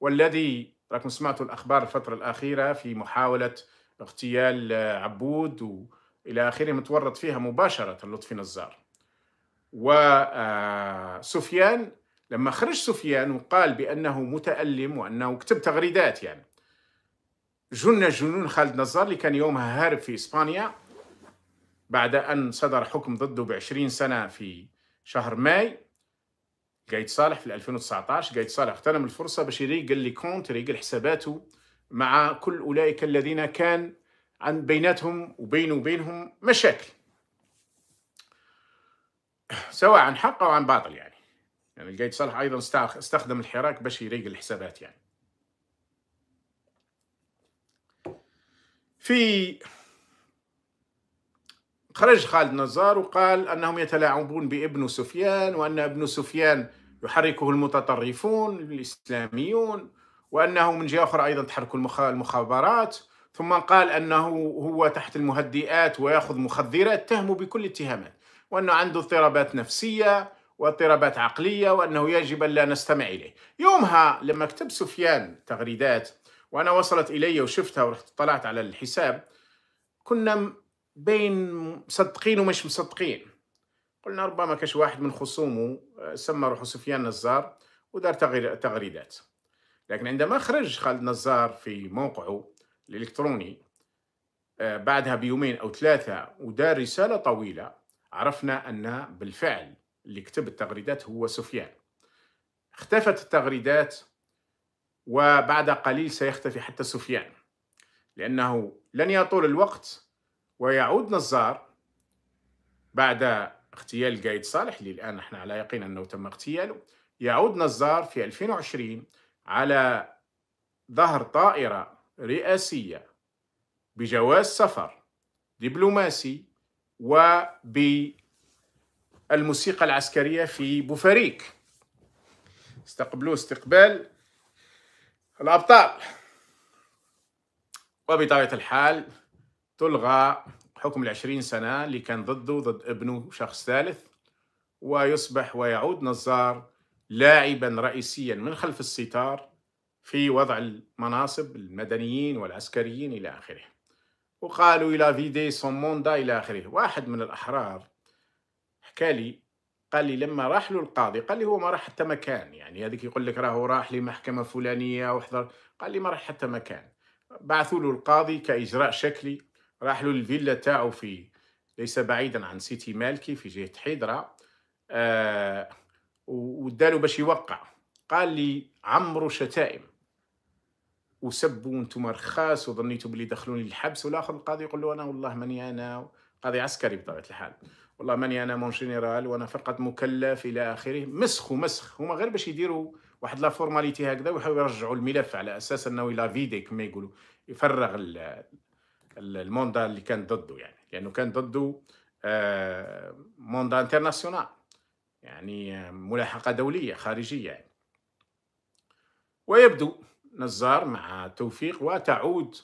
والذي راكم سمعتوا الاخبار الفتره الاخيره في محاوله اغتيال آه، عبود و إلى آخره متورط فيها مباشرة لطفي نزار وسفيان آه، لما خرج سفيان وقال بأنه متألم وأنه كتب تغريدات يعني جن جنون خالد نزار اللي كان يومها هارب في إسبانيا بعد أن صدر حكم ضده بعشرين سنة في شهر ماي قايد صالح في 2019 قايد صالح اغتنم الفرصة باش يريق لي كونت يريق حساباته مع كل أولئك الذين كان عن بيناتهم وبينه وبينهم مشاكل سواء عن حق او عن باطل يعني يعني القايد صالح ايضا استخدم الحراك باش يريق الحسابات يعني في خرج خالد نزار وقال انهم يتلاعبون بابن سفيان وان ابن سفيان يحركه المتطرفون الاسلاميون وانه من جهه اخرى ايضا تحركوا المخابرات ثم قال أنه هو تحت المهدئات ويأخذ مخدرة اتهمه بكل اتهامات وأنه عنده اضطرابات نفسية واضطرابات عقلية وأنه يجب أن لا نستمع إليه يومها لما كتب سفيان تغريدات وأنا وصلت إلي وشفتها ورحت طلعت على الحساب كنا بين مصدقين ومش مصدقين قلنا ربما كش واحد من خصومه آه، سمى روحه سفيان نزار ودار تغريدات لكن عندما خرج خالد نزار في موقعه الإلكتروني آه، بعدها بيومين أو ثلاثة ودار رسالة طويلة عرفنا أن بالفعل اللي كتب التغريدات هو سفيان اختفت التغريدات وبعد قليل سيختفي حتى سفيان لأنه لن يطول الوقت ويعود نزار بعد اغتيال قايد صالح اللي الآن نحن على يقين أنه تم اغتياله يعود نزار في 2020 على ظهر طائرة رئاسية بجواز سفر دبلوماسي وبالموسيقى العسكرية في بوفاريك استقبلوه استقبال الأبطال وبطبيعة الحال تلغى حكم العشرين سنة اللي كان ضده ضد ابنه شخص ثالث ويصبح ويعود نزار لاعبا رئيسيا من خلف الستار في وضع المناصب المدنيين والعسكريين إلى آخره وقالوا إلى فيدي سوموندا إلى آخره واحد من الأحرار حكى لي قال لي لما راح له القاضي قال لي هو ما راح حتى مكان يعني هذيك يقول لك راهو راح لمحكمة فلانية وحضر قال لي ما راح حتى مكان بعثوا له القاضي كإجراء شكلي راح له الفيلا تاعو في ليس بعيدا عن سيتي مالكي في جهة حيدرا آه وداله باش يوقع قال لي عمرو شتائم وسبوا وانتم رخاص وظنيتوا بلي دخلوني الحبس والاخر القاضي يقول له انا والله ماني انا قاضي عسكري بطبيعه الحال والله ماني انا مون جينيرال وانا فقط مكلف الى اخره مسخ ومسخ هما غير باش يديروا واحد لا فورماليتي هكذا ويحاولوا يرجعوا الملف على اساس انه لا فيدي كما يقولوا يفرغ الموندا اللي كان ضده يعني لانه كان ضده آه، موندا انترناسيونال يعني ملاحقه دوليه خارجيه يعني ويبدو نزار مع توفيق وتعود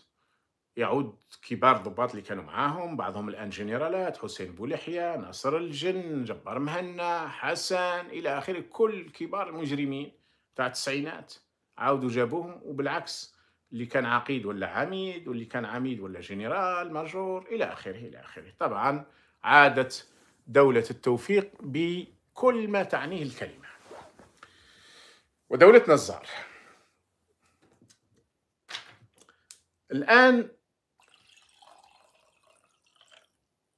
يعود كبار الضباط اللي كانوا معاهم بعضهم الان جنرالات حسين بولحية ناصر الجن جبار مهنا حسن الى اخره كل كبار المجرمين تاع التسعينات عاودوا جابوهم وبالعكس اللي كان عقيد ولا عميد واللي كان عميد ولا جنرال ماجور الى اخره الى اخره طبعا عادت دولة التوفيق بكل ما تعنيه الكلمة ودولة نزار الآن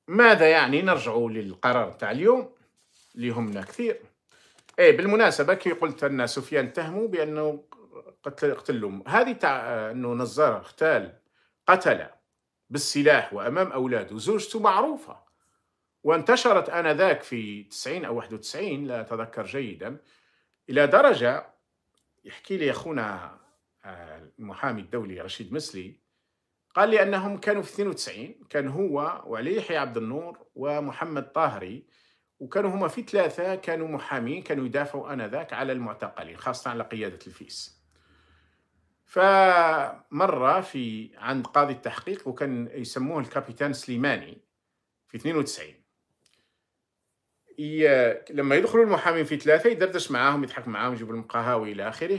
ماذا يعني نرجعوا للقرار تاع اليوم اللي يهمنا كثير ايه بالمناسبه كي قلت ان سفيان تهموا بانه قتل قتلهم هذه تاع آه، انه نزار اغتال قتل بالسلاح وامام اولاده وزوجته معروفه وانتشرت انذاك في 90 او 91 لا اتذكر جيدا الى درجه يحكي لي اخونا آه، المحامي الدولي رشيد مسلي قال لي أنهم كانوا في 92 كان هو وعلي يحيى عبد النور ومحمد طاهري وكانوا هما في ثلاثة كانوا محامين كانوا يدافعوا آنذاك على المعتقلين خاصة على قيادة الفيس فمرة في عند قاضي التحقيق وكان يسموه الكابيتان سليماني في 92 لما يدخلوا المحامين في ثلاثة يدردش معاهم يضحك معاهم يجيب لهم قهاوي إلى آخره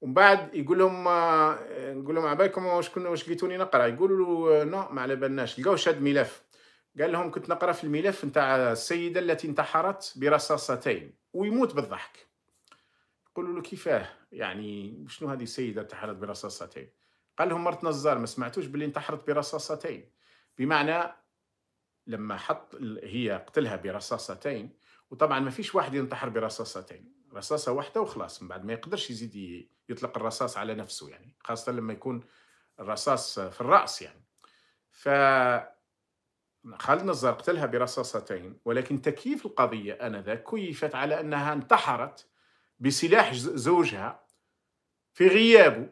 ومن بعد يقول لهم آه، نقول لهم بالكم واش كنا واش لقيتوني نقرا يقولوا له نو ما على بالناش لقاو شاد ملف قال لهم كنت نقرا في الملف نتاع السيده التي انتحرت برصاصتين ويموت بالضحك يقولوا له كيفاه يعني شنو هذه السيده انتحرت برصاصتين قال لهم مرت نزار ما سمعتوش باللي انتحرت برصاصتين بمعنى لما حط هي قتلها برصاصتين وطبعا ما فيش واحد ينتحر برصاصتين رصاصه واحده وخلاص من بعد ما يقدرش يزيد يطلق الرصاص على نفسه يعني خاصه لما يكون الرصاص في الراس يعني ف خالد نزار قتلها برصاصتين ولكن تكييف القضيه انذاك كيفت على انها انتحرت بسلاح زوجها في غيابه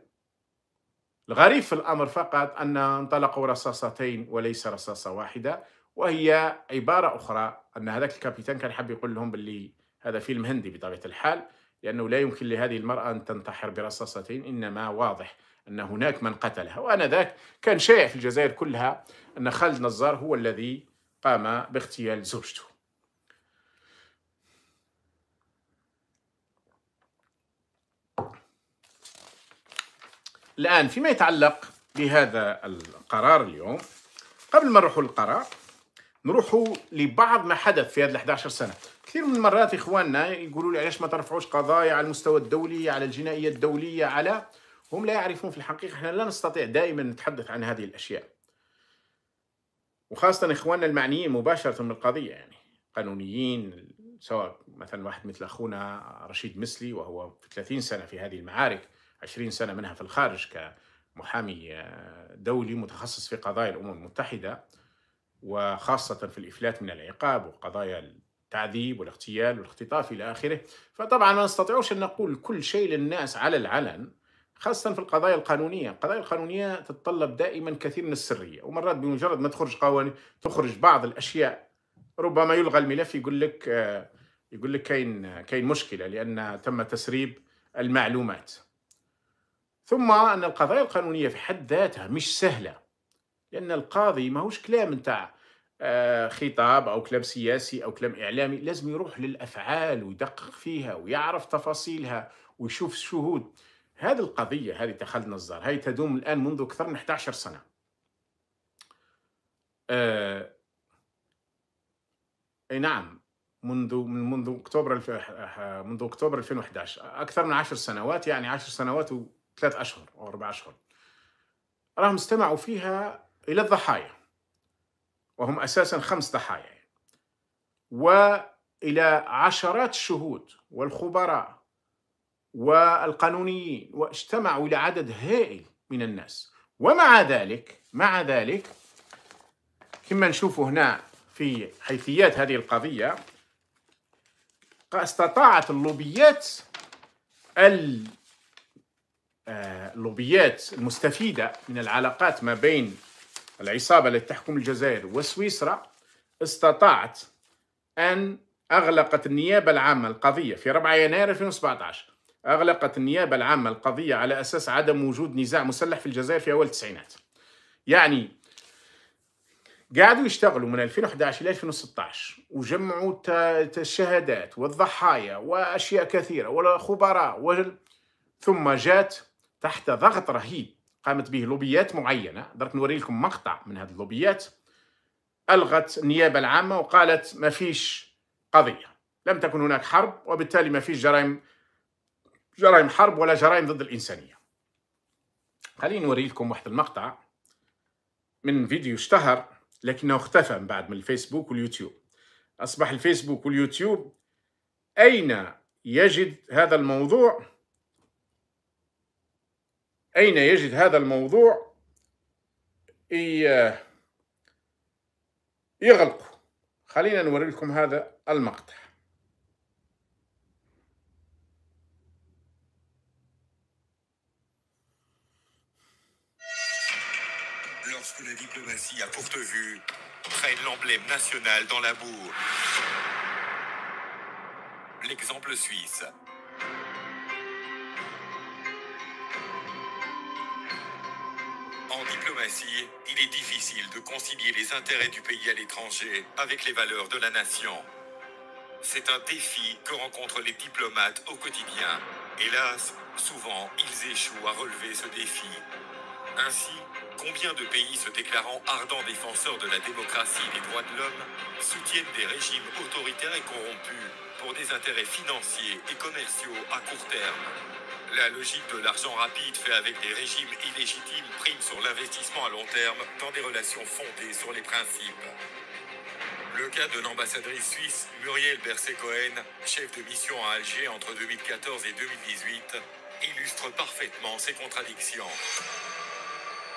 الغريب في الامر فقط ان انطلقوا رصاصتين وليس رصاصه واحده وهي عباره اخرى ان هذاك الكابيتان كان حاب يقول لهم باللي هذا فيلم هندي بطبيعة الحال لأنه لا يمكن لهذه المرأة أن تنتحر برصاصتين إنما واضح أن هناك من قتلها وأنا ذاك كان شائع في الجزائر كلها أن خالد نزار هو الذي قام باغتيال زوجته الآن فيما يتعلق بهذا القرار اليوم قبل ما نروحوا للقرار نروحوا لبعض ما حدث في هذه ال 11 سنة كثير من المرات اخواننا يقولوا لي علاش ما ترفعوش قضايا على المستوى الدولي على الجنائيه الدوليه على هم لا يعرفون في الحقيقه احنا لا نستطيع دائما نتحدث عن هذه الاشياء وخاصه اخواننا المعنيين مباشره بالقضيه يعني قانونيين سواء مثلا واحد مثل اخونا رشيد مسلي وهو في 30 سنه في هذه المعارك 20 سنه منها في الخارج كمحامي دولي متخصص في قضايا الامم المتحده وخاصه في الافلات من العقاب وقضايا التعذيب والاغتيال والاختطاف إلى آخره فطبعا ما نستطيعش أن نقول كل شيء للناس على العلن خاصة في القضايا القانونية، القضايا القانونية تتطلب دائما كثير من السرية، ومرات بمجرد ما تخرج قوانين تخرج بعض الأشياء ربما يلغى الملف يقول لك آه، يقول لك كاين كاين مشكلة لأن تم تسريب المعلومات. ثم أن القضايا القانونية في حد ذاتها مش سهلة، لأن القاضي ماهوش كلام نتاع آه، خطاب أو كلام سياسي أو كلام إعلامي لازم يروح للأفعال ويدقق فيها ويعرف تفاصيلها ويشوف الشهود هذه القضية هذه تخلد نزار هاي تدوم الآن منذ أكثر من 11 سنة آه أي نعم منذ منذ اكتوبر منذ اكتوبر 2011 اكثر من 10 سنوات يعني 10 سنوات وثلاث اشهر او اربع اشهر راهم استمعوا فيها الى الضحايا وهم أساسا خمس ضحايا يعني. وإلى عشرات الشهود والخبراء والقانونيين واجتمعوا إلى عدد هائل من الناس ومع ذلك مع ذلك كما نشوف هنا في حيثيات هذه القضية استطاعت اللوبيات آه، اللوبيات المستفيدة من العلاقات ما بين العصابة التي تحكم الجزائر وسويسرا استطاعت أن أغلقت النيابة العامة القضية في 4 يناير 2017 أغلقت النيابة العامة القضية على أساس عدم وجود نزاع مسلح في الجزائر في أول التسعينات يعني قعدوا يشتغلوا من 2011 إلى 2016 وجمعوا الشهادات والضحايا وأشياء كثيرة والخبراء ثم جات تحت ضغط رهيب قامت به لوبيات معينه درك نوري لكم مقطع من هذه اللوبيات الغت النيابه العامه وقالت ما فيش قضيه لم تكن هناك حرب وبالتالي ما فيش جرائم جرائم حرب ولا جرائم ضد الانسانيه خليني نوري لكم واحد المقطع من فيديو اشتهر لكنه اختفى من بعد من الفيسبوك واليوتيوب اصبح الفيسبوك واليوتيوب اين يجد هذا الموضوع خلينا هذا Lorsque la diplomatie a courte vue traîne l'emblème national dans la boue. L'exemple suisse il est difficile de concilier les intérêts du pays à l'étranger avec les valeurs de la nation. C'est un défi que rencontrent les diplomates au quotidien. Hélas, souvent, ils échouent à relever ce défi. Ainsi, combien de pays se déclarant ardents défenseurs de la démocratie et des droits de l'homme soutiennent des régimes autoritaires et corrompus pour des intérêts financiers et commerciaux à court terme La logique de l'argent rapide fait avec des régimes illégitimes prime sur l'investissement à long terme dans des relations fondées sur les principes. Le cas de l'ambassadrice suisse Muriel Berset-Cohen, chef de mission à Alger entre 2014 et 2018, illustre parfaitement ces contradictions.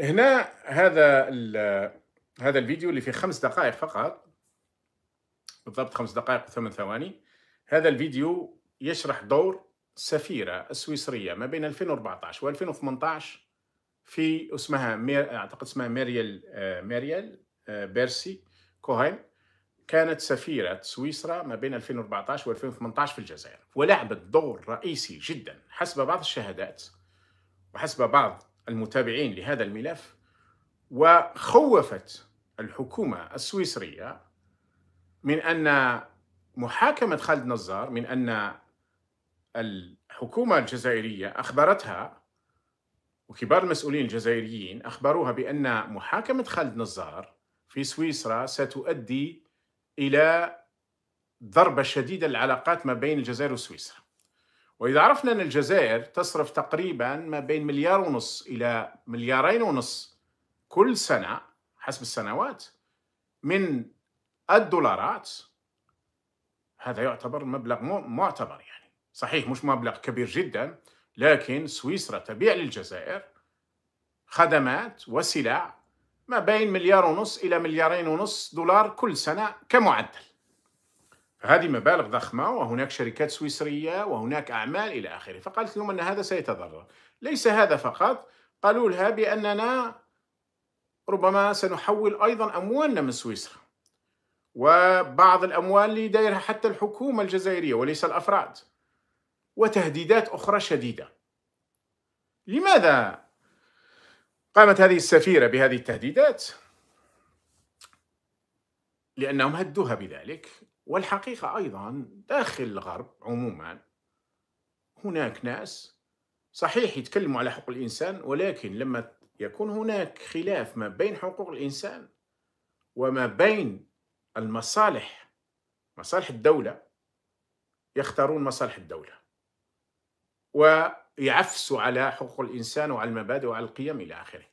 هنا هذا هذا الفيديو اللي فيه خمس دقائق فقط بالضبط خمس دقائق وثمان ثواني هذا الفيديو يشرح دور سفيرة السويسرية ما بين 2014 و 2018 في اسمها مير... اعتقد اسمها ميريال آه، ميريال آه، بيرسي كوهين كانت سفيرة سويسرا ما بين 2014 و 2018 في الجزائر ولعبت دور رئيسي جدا حسب بعض الشهادات وحسب بعض المتابعين لهذا الملف وخوفت الحكومة السويسرية من أن محاكمة خالد نزار من أن الحكومة الجزائرية أخبرتها وكبار المسؤولين الجزائريين أخبروها بأن محاكمة خالد نزار في سويسرا ستؤدي إلى ضربة شديدة للعلاقات ما بين الجزائر وسويسرا وإذا عرفنا أن الجزائر تصرف تقريبا ما بين مليار ونص إلى مليارين ونص كل سنة حسب السنوات من الدولارات هذا يعتبر مبلغ معتبر يعني صحيح مش مبلغ كبير جدا لكن سويسرا تبيع للجزائر خدمات وسلع ما بين مليار ونص إلى مليارين ونص دولار كل سنة كمعدل هذه مبالغ ضخمة وهناك شركات سويسرية وهناك أعمال إلى آخره فقالت لهم أن هذا سيتضرر ليس هذا فقط قالوا لها بأننا ربما سنحول أيضا أموالنا من سويسرا وبعض الأموال اللي دايرها حتى الحكومة الجزائرية وليس الأفراد وتهديدات أخرى شديدة لماذا قامت هذه السفيرة بهذه التهديدات؟ لأنهم هدوها بذلك والحقيقة أيضا داخل الغرب عموما هناك ناس صحيح يتكلموا على حقوق الإنسان ولكن لما يكون هناك خلاف ما بين حقوق الإنسان وما بين المصالح مصالح الدولة يختارون مصالح الدولة ويعفسوا على حقوق الإنسان وعلى المبادئ وعلى القيم إلى آخره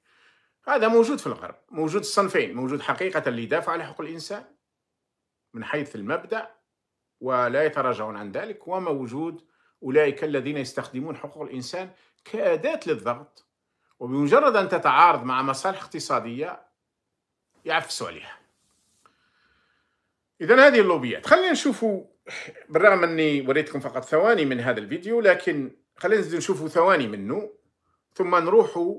هذا موجود في الغرب موجود الصنفين موجود حقيقة اللي يدافع على حقوق الإنسان من حيث المبدأ ولا يتراجعون عن ذلك وموجود أولئك الذين يستخدمون حقوق الإنسان كأداة للضغط وبمجرد أن تتعارض مع مصالح اقتصادية يعفسوا عليها إذا هذه اللوبيات خلينا نشوفوا بالرغم أني وريتكم فقط ثواني من هذا الفيديو لكن خلينا نشوفوا ثواني منه ثم نروحوا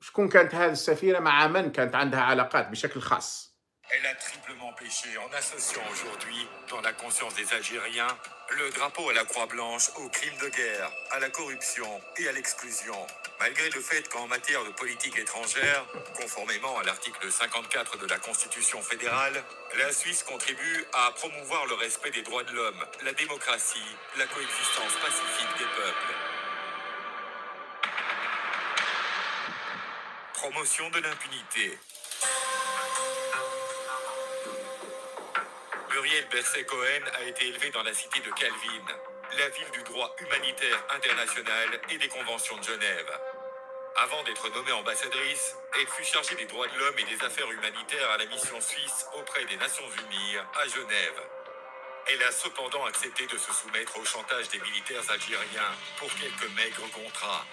شكون كانت هذه السفيرة مع من كانت عندها علاقات بشكل خاص Elle a triplement péché en associant aujourd'hui, dans la conscience des Algériens, le drapeau à la Croix-Blanche au crime de guerre, à la corruption et à l'exclusion. Malgré le fait qu'en matière de politique étrangère, conformément à l'article 54 de la Constitution fédérale, la Suisse contribue à promouvoir le respect des droits de l'homme, la démocratie, la coexistence pacifique des peuples. Promotion de l'impunité. Muriel Berset-Cohen a été élevée dans la cité de Calvin, la ville du droit humanitaire international et des conventions de Genève. Avant d'être nommée ambassadrice, elle fut chargée des droits de l'homme et des affaires humanitaires à la mission suisse auprès des Nations Unies à Genève. Elle a cependant accepté de se soumettre au chantage des militaires algériens pour quelques maigres contrats.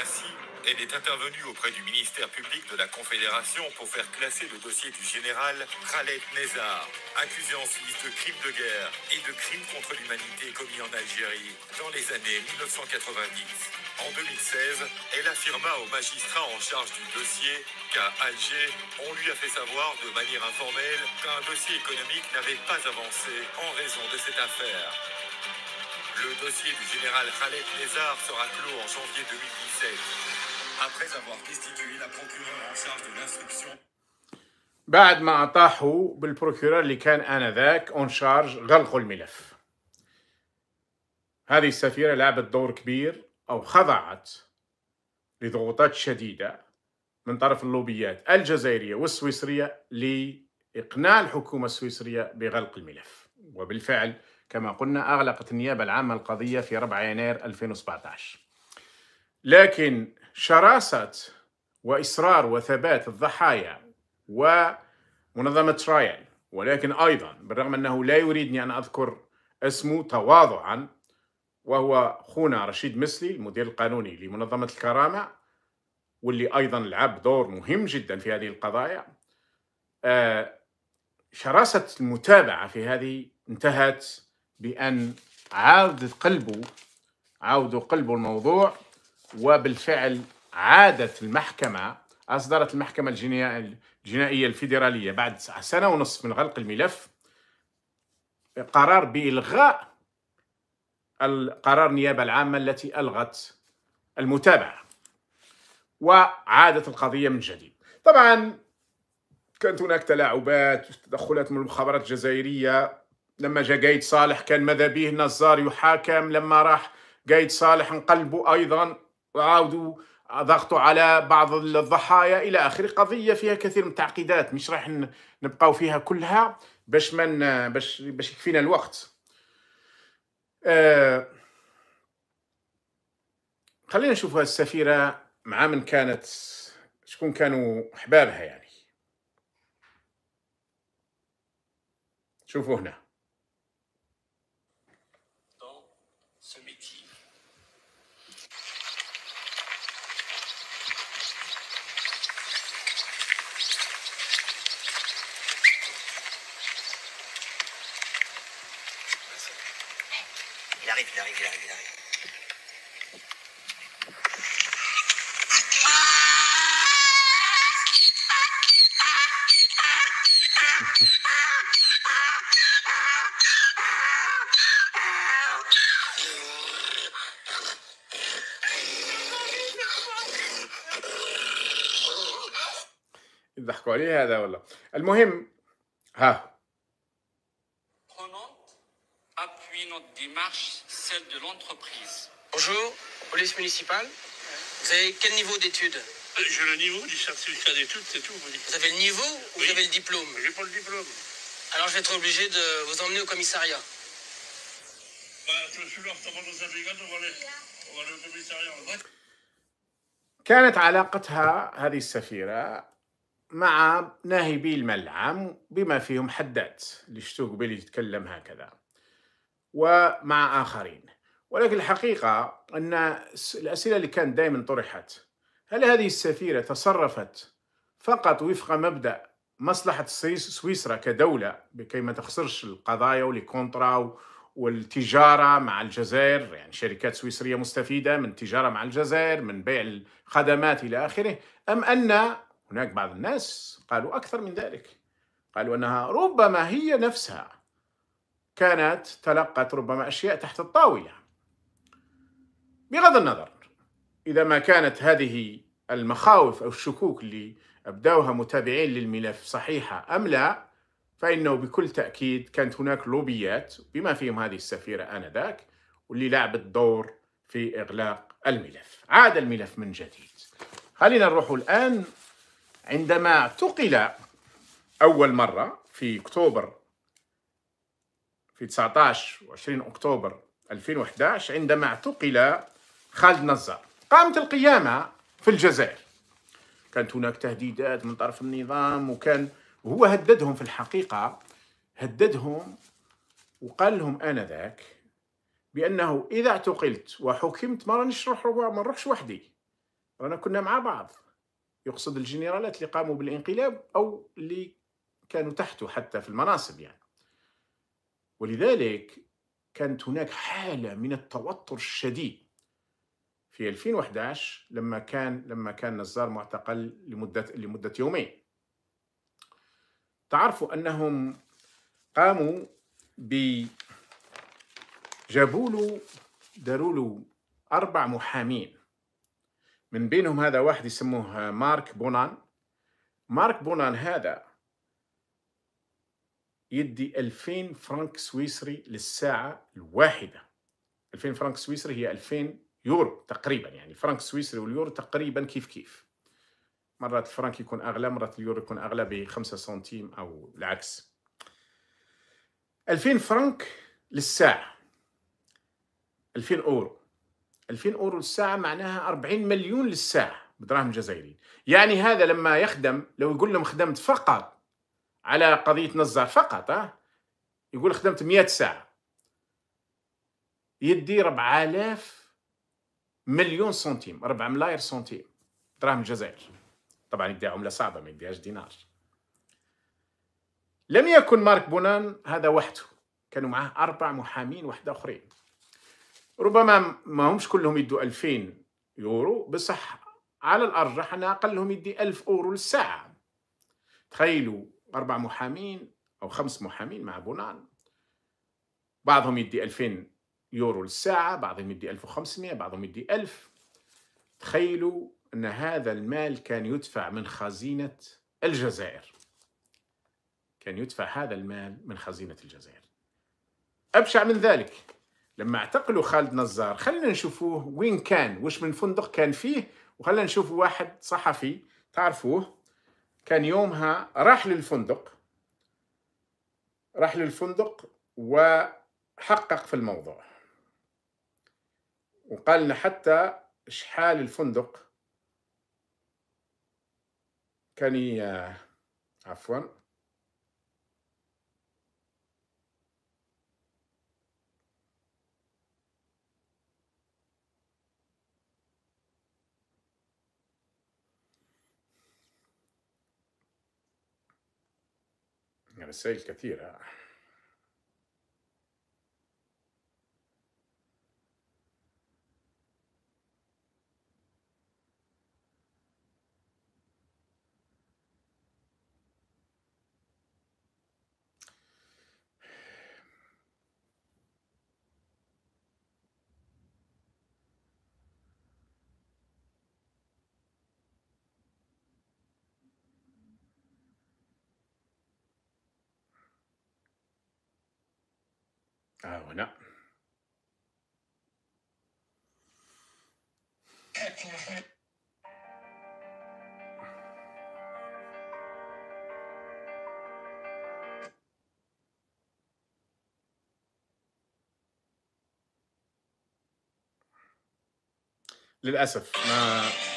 Ainsi, elle est intervenue auprès du ministère public de la Confédération pour faire classer le dossier du général Khaled Nezar, accusé en ensuite de crimes de guerre et de crimes contre l'humanité commis en Algérie dans les années 1990. En 2016, elle affirma au magistrat en charge du dossier qu'à Alger, on lui a fait savoir de manière informelle qu'un dossier économique n'avait pas avancé en raison de cette affaire. Le dossier du général Khaled Nezar sera clos en janvier 2017. après avoir destitué la procureure en charge de l'instruction. بعد ما اطاحوا بالبروكيرور اللي كان آنذاك اون شارج غلقوا الملف. هذه السفيرة لعبت دور كبير أو خضعت لضغوطات شديدة من طرف اللوبيات الجزائرية والسويسرية لإقناع الحكومة السويسرية بغلق الملف وبالفعل كما قلنا أغلقت النيابة العامة القضية في 4 يناير 2017 لكن شراسة وإصرار وثبات الضحايا ومنظمة رايان ولكن أيضا بالرغم أنه لا يريدني أن أذكر اسمه تواضعا وهو خونا رشيد مسلي المدير القانوني لمنظمة الكرامة واللي أيضا لعب دور مهم جدا في هذه القضايا آه، شراسة المتابعة في هذه انتهت بأن عاود قلبه عاودوا قلبه الموضوع وبالفعل عادت المحكمة أصدرت المحكمة الجنائية الفيدرالية بعد سنة ونصف من غلق الملف قرار بإلغاء القرار النيابة العامة التي ألغت المتابعة وعادت القضية من جديد طبعا كانت هناك تلاعبات وتدخلات من المخابرات الجزائرية لما جاء قايد صالح كان ماذا به نزار يحاكم لما راح قايد صالح انقلبوا أيضا وعاودوا ضغطوا على بعض الضحايا الى اخره قضيه فيها كثير من التعقيدات مش راح نبقاو فيها كلها باش من باش باش يكفينا الوقت آه خلينا نشوفوا السفيره مع من كانت شكون كانوا احبابها يعني شوفوا هنا ضحكوا عليه هذا والله المهم ها appuie notre démarche, celle de l'entreprise. Bonjour, police municipale. Vous avez quel niveau d'études J'ai le niveau du certificat d'études, c'est tout. Vous avez le niveau ou oui. vous avez le diplôme J'ai pas le diplôme. Alors je vais être obligé de vous emmener au commissariat. Bah, je suis là, nos syndicats, on va aller, on va aller au commissariat. كانت علاقتها هذه السفيرة مع ناهبي الملعم بما فيهم حداد الشتوق بلي يتكلم هكذا ومع آخرين ولكن الحقيقة أن الأسئلة اللي كانت دائما طرحت هل هذه السفيرة تصرفت فقط وفق مبدأ مصلحة سويسرا كدولة بكي ما تخسرش القضايا والكونترا والتجارة مع الجزائر يعني شركات سويسرية مستفيدة من التجارة مع الجزائر من بيع الخدمات إلى آخره أم أن هناك بعض الناس قالوا أكثر من ذلك قالوا أنها ربما هي نفسها كانت تلقت ربما أشياء تحت الطاولة بغض النظر إذا ما كانت هذه المخاوف أو الشكوك اللي أبداوها متابعين للملف صحيحة أم لا فإنه بكل تأكيد كانت هناك لوبيات بما فيهم هذه السفيرة آنذاك واللي لعبت دور في إغلاق الملف عاد الملف من جديد خلينا نروح الآن عندما اعتقل أول مرة في أكتوبر في 19 و 20 أكتوبر 2011 عندما اعتقل خالد نزار قامت القيامة في الجزائر كانت هناك تهديدات من طرف النظام وكان هو هددهم في الحقيقة هددهم وقال لهم آنذاك بأنه إذا اعتقلت وحكمت ما رانيش نروح ما نروحش وحدي رانا كنا مع بعض يقصد الجنرالات اللي قاموا بالانقلاب أو اللي كانوا تحته حتى في المناصب يعني ولذلك كانت هناك حالة من التوتر الشديد في 2011 لما كان لما كان نزار معتقل لمدة لمدة يومين تعرفوا أنهم قاموا ب جابوا له داروا له أربع محامين من بينهم هذا واحد يسموه آه، مارك بونان مارك بونان هذا يدي 2000 فرنك سويسري للساعة الواحدة 2000 فرنك سويسري هي 2000 يورو تقريبا يعني فرنك سويسري واليورو تقريبا كيف كيف مرات الفرنك يكون أغلى مرات اليورو يكون أغلى ب 5 سنتيم أو العكس 2000 فرنك للساعة 2000 أورو 2000 أورو للساعة معناها 40 مليون للساعة بدراهم جزائريين يعني هذا لما يخدم لو يقول لهم خدمت فقط على قضية نزار فقط أه؟ يقول خدمت 100 ساعة يدي 4000 مليون سنتيم 4 ملاير سنتيم دراهم جزائر طبعا يديها عملة صعبة ما يديهاش دينار لم يكن مارك بونان هذا وحده كانوا معاه أربع محامين وحدة آخرين ربما ما همش كلهم يدوا 2000 يورو بصح على الارجح انا اقلهم يدي 1000 اورو للساعه تخيلوا اربع محامين او خمس محامين مع بونان بعضهم يدي 2000 يورو للساعه بعضهم يدي 1500 بعضهم يدي 1000 تخيلوا ان هذا المال كان يدفع من خزينه الجزائر كان يدفع هذا المال من خزينه الجزائر ابشع من ذلك لما اعتقلوا خالد نزار خلينا نشوفوه وين كان وش من فندق كان فيه وخلينا نشوف واحد صحفي تعرفوه كان يومها راح للفندق راح للفندق وحقق في الموضوع وقال لنا حتى شحال الفندق كان عفوا من السيل كثيرة هنا للاسف ما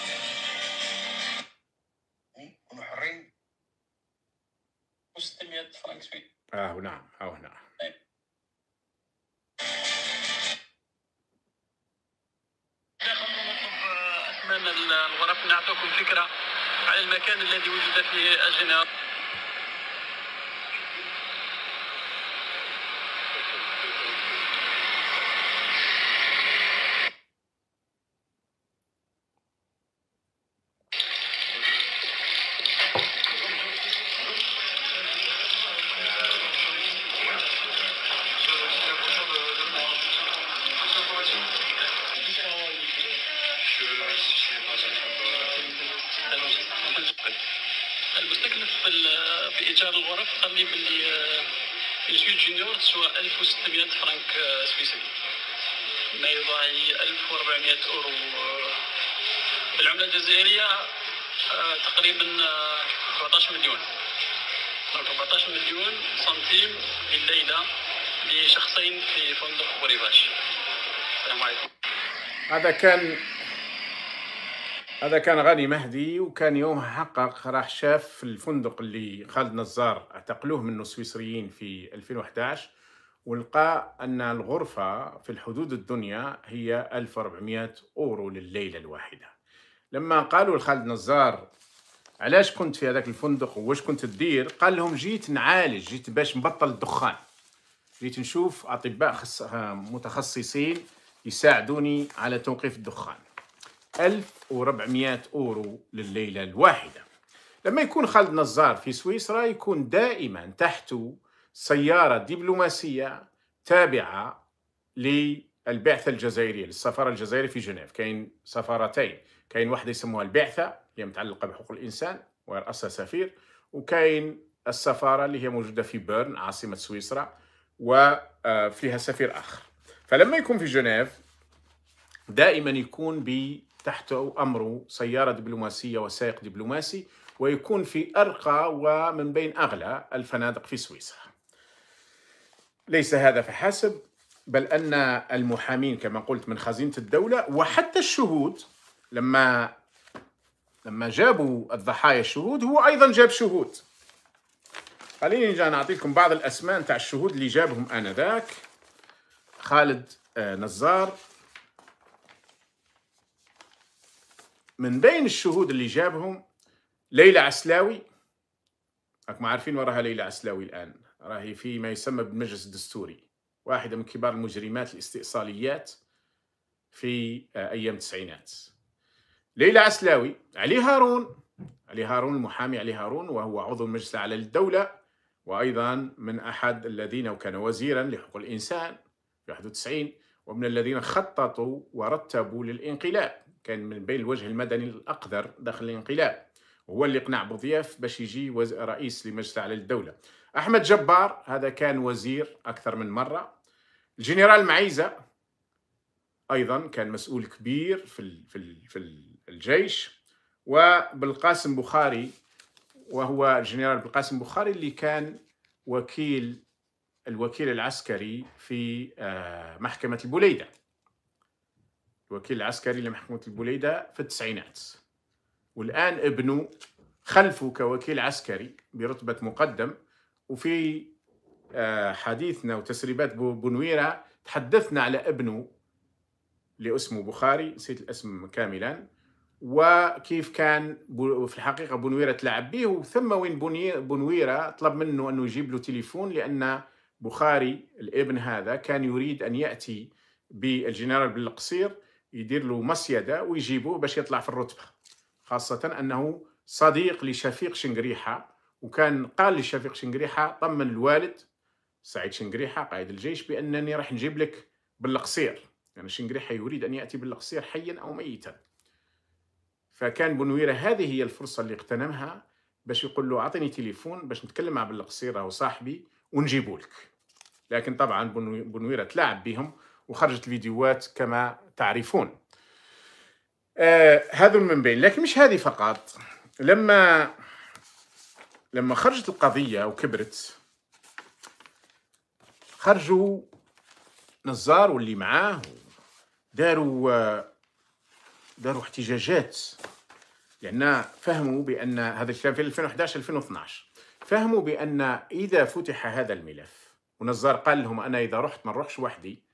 1600 فرنك سويسري ما يضاهي 1400 اورو بالعمله الجزائريه آه، تقريبا 14 آه، مليون 14 مليون سنتيم بالليله لشخصين في فندق بوريفاش السلام عليكم هذا كان هذا كان غني مهدي وكان يومها حقق راح شاف الفندق اللي خالد نزار اعتقلوه منه السويسريين في 2011 ولقى أن الغرفة في الحدود الدنيا هي 1400 أورو لليلة الواحدة لما قالوا لخالد نزار علاش كنت في هذاك الفندق وواش كنت تدير قال لهم جيت نعالج جيت باش نبطل الدخان جيت نشوف أطباء خص... متخصصين يساعدوني على توقيف الدخان 1400 أورو لليلة الواحدة لما يكون خالد نزار في سويسرا يكون دائما تحته سيارة دبلوماسية تابعة للبعثة الجزائرية للسفارة الجزائرية في جنيف كاين سفارتين كاين واحدة يسموها البعثة هي متعلقة بحقوق الإنسان ويرأسها سفير وكاين السفارة اللي هي موجودة في بيرن عاصمة سويسرا وفيها آه، سفير آخر فلما يكون في جنيف دائما يكون تحت أمره سيارة دبلوماسية وسائق دبلوماسي ويكون في أرقى ومن بين أغلى الفنادق في سويسرا ليس هذا فحسب بل أن المحامين كما قلت من خزينة الدولة وحتى الشهود لما لما جابوا الضحايا الشهود هو أيضا جاب شهود خليني نجي نعطيكم بعض الأسماء نتاع الشهود اللي جابهم آنذاك خالد آه، نزار من بين الشهود اللي جابهم ليلى عسلاوي راكم عارفين وراها ليلى عسلاوي الآن راهي في ما يسمى بالمجلس الدستوري واحدة من كبار المجرمات الاستئصاليات في آه، أيام التسعينات ليلى عسلاوي علي هارون علي هارون المحامي علي هارون وهو عضو المجلس الأعلى للدولة وأيضا من أحد الذين وكان وزيرا لحقوق الإنسان في 91 ومن الذين خططوا ورتبوا للانقلاب كان من بين الوجه المدني الأقدر داخل الانقلاب هو اللي قنع بوضياف باش يجي رئيس لمجلس اعلى للدوله احمد جبار هذا كان وزير اكثر من مره الجنرال معيزه ايضا كان مسؤول كبير في الـ في الـ في الجيش وبالقاسم بخاري وهو الجنرال بالقاسم بخاري اللي كان وكيل الوكيل العسكري في آه، محكمه البوليده الوكيل العسكري لمحكمه البوليده في التسعينات والآن ابنه خلفه كوكيل عسكري برتبة مقدم وفي آه، حديثنا وتسريبات بنويرة تحدثنا على ابنه اللي اسمه بخاري نسيت الاسم كاملا وكيف كان في الحقيقة بنويرة تلعب به وثم وين بنويرة طلب منه أنه يجيب له تليفون لأن بخاري الابن هذا كان يريد أن يأتي بالجنرال بالقصير يدير له مصيدة ويجيبه باش يطلع في الرتبة خاصة أنه صديق لشفيق شنقريحة وكان قال لشفيق شنقريحة طمن الوالد سعيد شنقريحة قائد الجيش بأنني راح نجيب لك بالقصير يعني شنقريحة يريد أن يأتي بالقصير حيا أو ميتا فكان بنويرة هذه هي الفرصة اللي اغتنمها باش يقول له أعطيني تليفون باش نتكلم مع بالقصير راهو صاحبي ونجيبه لك لكن طبعا بنويرة تلاعب بهم وخرجت الفيديوهات كما تعرفون آه هذا من بين لكن مش هذه فقط لما لما خرجت القضية وكبرت خرجوا نزار واللي معاه داروا آه، داروا احتجاجات لأن فهموا بأن هذا الكلام في 2011 2012 فهموا بأن إذا فتح هذا الملف ونزار قال لهم أنا إذا رحت ما نروحش وحدي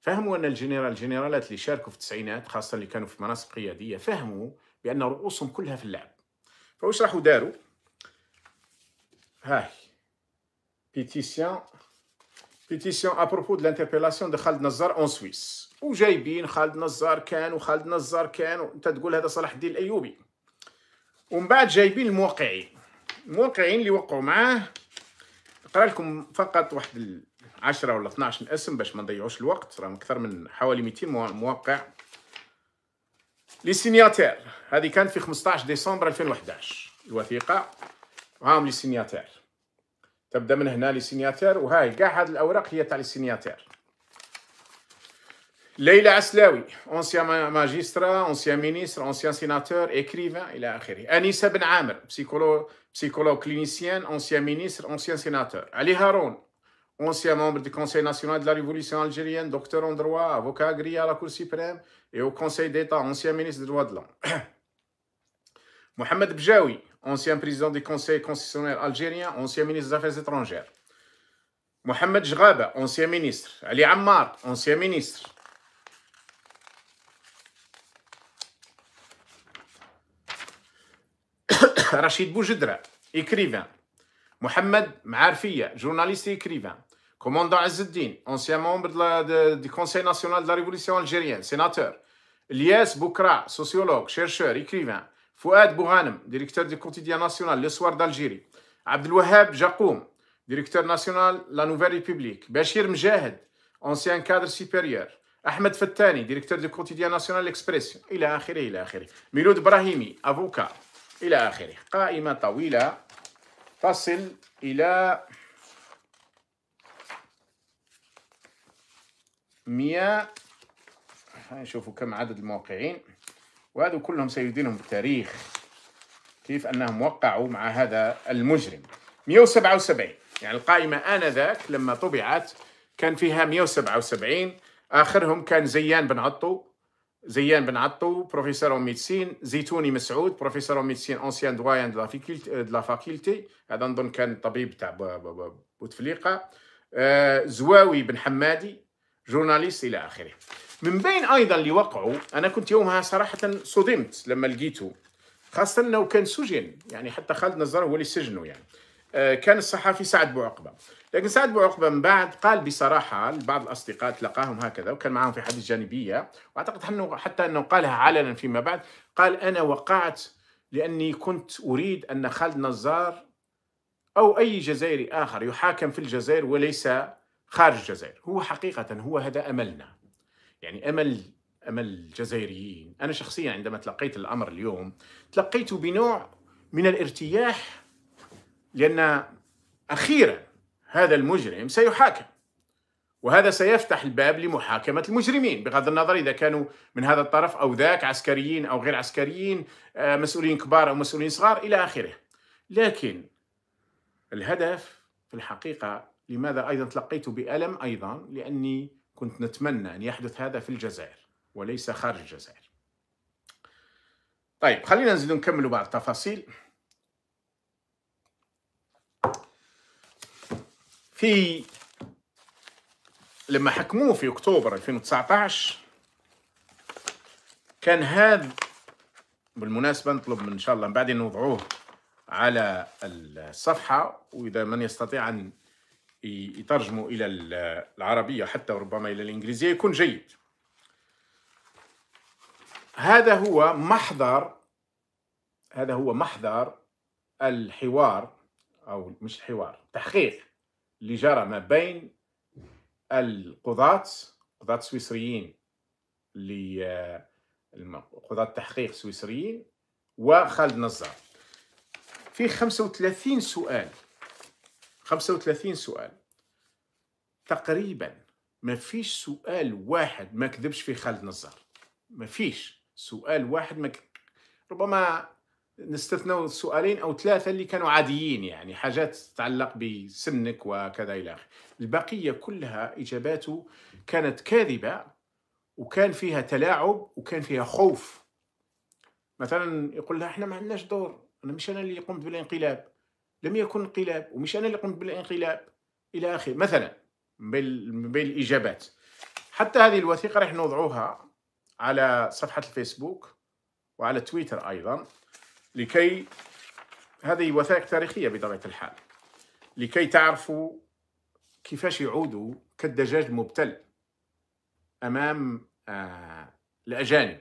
فهموا أن الجنرال الجنرالات اللي شاركوا في التسعينات خاصة اللي كانوا في مناصب قيادية فهموا بأن رؤوسهم كلها في اللعب فواش راحوا داروا هاي بيتيسيون بيتيسيون ابروبو دو لانتربيلاسيون دو خالد نزار اون سويس وجايبين خالد نزار كان وخالد نزار كان وانت تقول هذا صلاح الدين الايوبي ومن بعد جايبين الموقعين الموقعين اللي وقعوا معاه نقرا لكم فقط واحد 10 ولا 12 اسم باش ما نضيعوش الوقت راهم اكثر من حوالي 200 موقع لي سينياتير هذه كانت في 15 ديسمبر 2011 الوثيقه وهاهم لي سينياتير تبدا من هنا لي سينياتير وهاي كاع هاد الاوراق هي تاع لي سينياتير ليلى عسلاوي اونسيان ماجيسترا اونسيان مينيستر اونسيان سيناتور اكريفان الى اخره انيسه بن عامر بسيكولو بسيكولو كلينيسيان اونسيان مينيستر اونسيان سيناتور علي هارون ancien membre du Conseil national de la Révolution algérienne, docteur en droit, avocat agréé à la Cour suprême et au Conseil d'État, ancien ministre des droits de l'homme. Mohamed Bjaoui, ancien président du Conseil constitutionnel algérien, ancien ministre des Affaires étrangères. Mohamed Jraba, ancien ministre. Ali Ammar, ancien ministre. Rachid Boujidra, écrivain. Mohamed Maarfiya, journaliste et écrivain. Commandant Azzedine, ancien membre du Conseil national de la Révolution algérienne, sénateur. Elias Boukra, sociologue, chercheur, écrivain. Fouad Bouhanem, directeur du quotidien national Le Soir d'Algérie. Abdelwahab Jacoum, directeur national La Nouvelle République. Bachir Mjahed, ancien cadre supérieur. Ahmed Fettani, directeur du quotidien national L'Expression. Il a il Miloud Brahimi, avocat. Il a akhiri. Tawila, 100 نشوفوا كم عدد الموقعين وهذو كلهم سيدينهم التاريخ كيف انهم وقعوا مع هذا المجرم 177 يعني القائمه انذاك لما طبعت كان فيها 177 اخرهم كان زيان بن عطو زيان بن عطو بروفيسور اون ميديسين زيتوني مسعود بروفيسور اون ميديسين انسيان دوايان دو لا فاكولتي هذا نظن كان طبيب تاع بوتفليقه آه، زواوي بن حمادي جورناليست إلى آخره من بين أيضا اللي وقعوا أنا كنت يومها صراحة صدمت لما لقيته خاصة أنه كان سجن يعني حتى خالد نزار هو اللي سجنه يعني آه، كان الصحفي سعد بوعقبة لكن سعد بوعقبة من بعد قال بصراحة لبعض الأصدقاء تلقاهم هكذا وكان معاهم في حديث جانبية وأعتقد أنه حتى أنه قالها علنا فيما بعد قال أنا وقعت لأني كنت أريد أن خالد نزار أو أي جزائري آخر يحاكم في الجزائر وليس خارج الجزائر هو حقيقة هو هذا أملنا يعني أمل أمل الجزائريين أنا شخصيا عندما تلقيت الأمر اليوم تلقيته بنوع من الارتياح لأن أخيرا هذا المجرم سيحاكم وهذا سيفتح الباب لمحاكمة المجرمين بغض النظر إذا كانوا من هذا الطرف أو ذاك عسكريين أو غير عسكريين آه، مسؤولين كبار أو مسؤولين صغار إلى آخره لكن الهدف في الحقيقة لماذا أيضا تلقيت بألم أيضا لأني كنت نتمنى أن يحدث هذا في الجزائر وليس خارج الجزائر طيب خلينا نزيد نكمل بعض التفاصيل في لما حكموه في اكتوبر 2019 كان هذا بالمناسبه نطلب من ان شاء الله من نوضعوه على الصفحه واذا من يستطيع ان يترجموا الى العربيه حتى ربما الى الانجليزيه يكون جيد هذا هو محضر هذا هو محضر الحوار او مش حوار تحقيق اللي جرى ما بين القضاة قضاة سويسريين اللي قضاة تحقيق سويسريين وخالد نزار في 35 سؤال 35 سؤال تقريبا ما فيش سؤال واحد ما كذبش في خالد نزار ما فيش سؤال واحد ما ك... ربما نستثنى سؤالين او ثلاثه اللي كانوا عاديين يعني حاجات تتعلق بسنك وكذا الى اخره البقيه كلها اجاباته كانت كاذبه وكان فيها تلاعب وكان فيها خوف مثلا يقول لها احنا ما عندناش دور انا مش انا اللي قمت بالانقلاب لم يكن انقلاب ومش أنا اللي قمت بالانقلاب إلى آخره مثلا بالإجابات حتى هذه الوثيقة راح نوضعوها على صفحة الفيسبوك وعلى تويتر أيضا لكي هذه وثائق تاريخية بطبيعة الحال لكي تعرفوا كيفاش يعودوا كالدجاج المبتل أمام آه الأجانب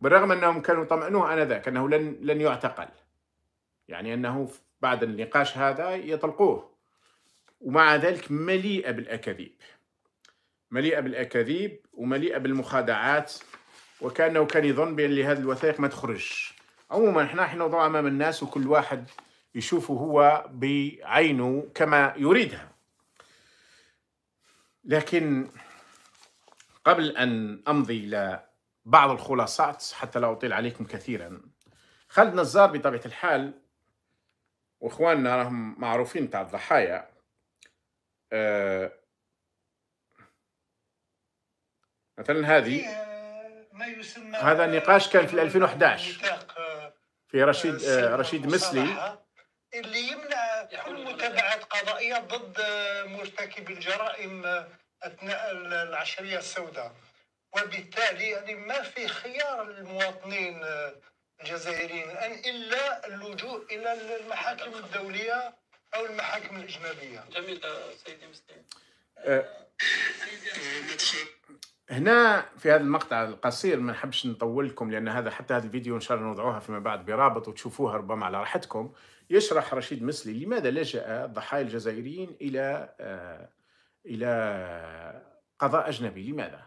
بالرغم أنهم كانوا طمأنوه آنذاك أنه لن لن يعتقل يعني أنه بعد النقاش هذا يطلقوه ومع ذلك مليئة بالأكاذيب مليئة بالأكاذيب ومليئة بالمخادعات وكأنه كان يظن بأن هذه الوثائق ما تخرجش عموما احنا احنا نضع أمام الناس وكل واحد يشوفه هو بعينه كما يريدها لكن قبل أن أمضي إلى بعض الخلاصات حتى لا أطيل عليكم كثيرا خالد نزار بطبيعة الحال واخواننا راهم معروفين تاع الضحايا أه مثلا هذه آه، هذا النقاش كان في 2011 آه، آه، في رشيد رشيد مسلي اللي يمنع كل متابعه قضائيه ضد مرتكبي الجرائم اثناء العشريه السوداء وبالتالي يعني ما في خيار للمواطنين الجزائريين الان الا اللجوء الى المحاكم الدوليه او المحاكم الاجنبيه. جميل آه، سيدي مسلم. آه، هنا في هذا المقطع القصير ما نحبش نطول لكم لان هذا حتى هذا الفيديو ان شاء الله نوضعوها فيما بعد برابط وتشوفوها ربما على راحتكم يشرح رشيد مسلي لماذا لجا الضحايا الجزائريين الى آه، الى قضاء اجنبي لماذا؟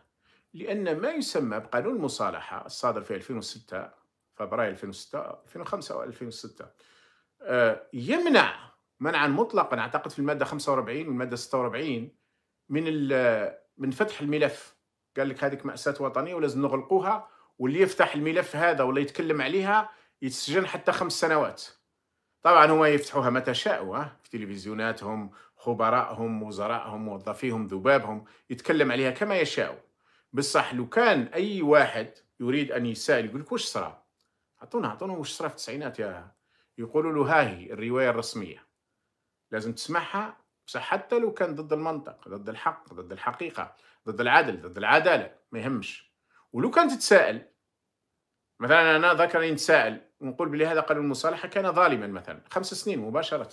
لان ما يسمى بقانون المصالحه الصادر في 2006 فبراير 2006 2005 و 2006 يمنع منعا مطلقا اعتقد في الماده 45 والماده 46 من من فتح الملف قال لك هذيك ماساه وطنيه ولازم نغلقوها واللي يفتح الملف هذا ولا يتكلم عليها يتسجن حتى خمس سنوات طبعا هما يفتحوها متى شاءوا في تلفزيوناتهم خبرائهم وزرائهم موظفيهم ذبابهم يتكلم عليها كما يشاء بصح لو كان اي واحد يريد ان يسال يقول لك واش صرا اعطونا اعطونا واش صرا في التسعينات يا يقولوا له هاهي الروايه الرسميه لازم تسمعها بصح حتى لو كان ضد المنطق ضد الحق ضد الحقيقه ضد العدل ضد العداله ما يهمش ولو كان تتساءل مثلا انا ذكرني نتساءل ونقول بلي هذا قانون المصالحه كان ظالما مثلا خمس سنين مباشره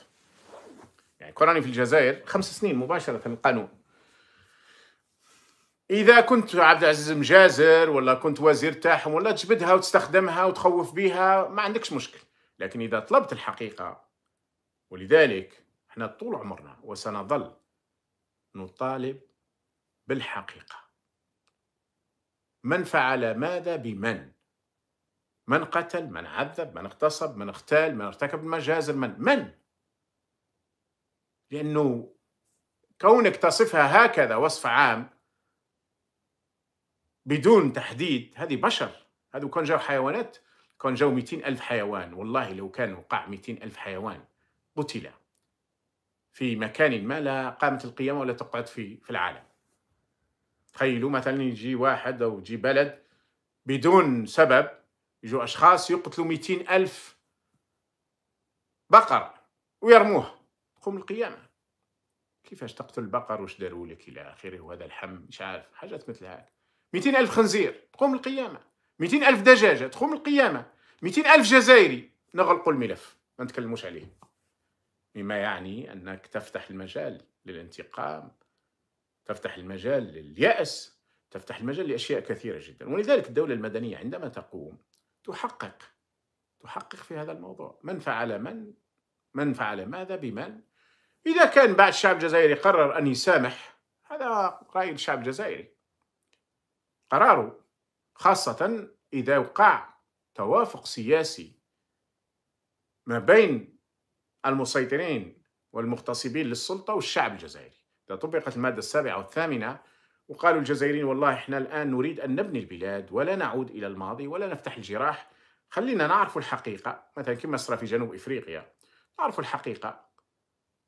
يعني كوراني في الجزائر خمس سنين مباشره القانون اذا كنت عبد العزيز مجازر ولا كنت وزير تاعهم ولا تجبدها وتستخدمها وتخوف بها ما عندكش مشكل لكن اذا طلبت الحقيقه ولذلك احنا طول عمرنا وسنظل نطالب بالحقيقه من فعل ماذا بمن من قتل من عذب من اغتصب من اغتال من ارتكب المجازر من من لانه كونك تصفها هكذا وصف عام بدون تحديد هذه بشر هذو كان جاو حيوانات كان جاو 200 ألف حيوان والله لو كان وقع 200 ألف حيوان قتل في مكان ما لا قامت القيامة ولا تقعد في, في العالم تخيلوا مثلا يجي واحد أو يجي بلد بدون سبب يجوا أشخاص يقتلوا 200 ألف بقر ويرموه تقوم القيامة كيفاش تقتل بقر واش داروا لك إلى آخره وهذا الحم مش عارف حاجات مثل هذه 200 ألف خنزير تقوم القيامة 200 ألف دجاجة تقوم القيامة 200 ألف جزائري نغلقوا الملف ما نتكلموش عليه مما يعني أنك تفتح المجال للانتقام تفتح المجال لليأس تفتح المجال لأشياء كثيرة جدا ولذلك الدولة المدنية عندما تقوم تحقق تحقق في هذا الموضوع من فعل من من فعل ماذا بمن إذا كان بعد الشعب الجزائري قرر أن يسامح هذا رأي الشعب الجزائري قراره خاصة إذا وقع توافق سياسي ما بين المسيطرين والمغتصبين للسلطة والشعب الجزائري إذا طبقت المادة السابعة والثامنة وقالوا الجزائريين والله احنا الآن نريد أن نبني البلاد ولا نعود إلى الماضي ولا نفتح الجراح خلينا نعرف الحقيقة مثلا كما صار في جنوب إفريقيا نعرف الحقيقة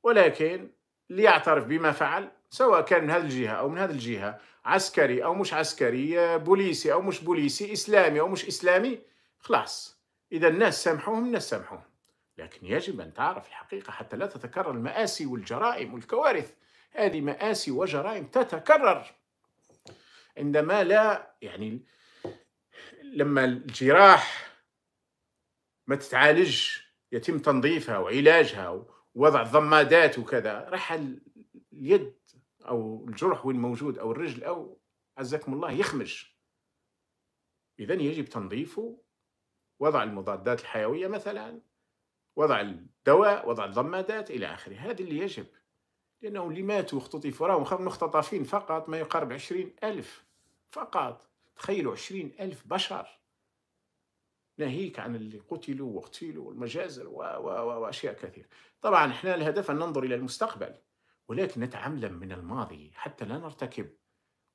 ولكن ليعترف بما فعل سواء كان من هذه الجهة أو من هذه الجهة عسكري أو مش عسكري آه، بوليسي أو مش بوليسي إسلامي أو مش إسلامي خلاص إذا الناس سامحوهم الناس سامحوهم لكن يجب أن تعرف الحقيقة حتى لا تتكرر المآسي والجرائم والكوارث هذه مآسي وجرائم تتكرر عندما لا يعني لما الجراح ما تتعالج يتم تنظيفها وعلاجها ووضع ضمادات وكذا راح اليد او الجرح وين موجود او الرجل او عزكم الله يخمج اذا يجب تنظيفه وضع المضادات الحيويه مثلا وضع الدواء وضع الضمادات الى اخره هذا اللي يجب لانه اللي ماتوا اختطفوا راهم مختطفين فقط ما يقارب عشرين ألف فقط تخيلوا عشرين ألف بشر ناهيك عن اللي قتلوا واقتلوا والمجازر واشياء كثيره طبعا احنا الهدف ان ننظر الى المستقبل ولكن نتعلم من الماضي حتى لا نرتكب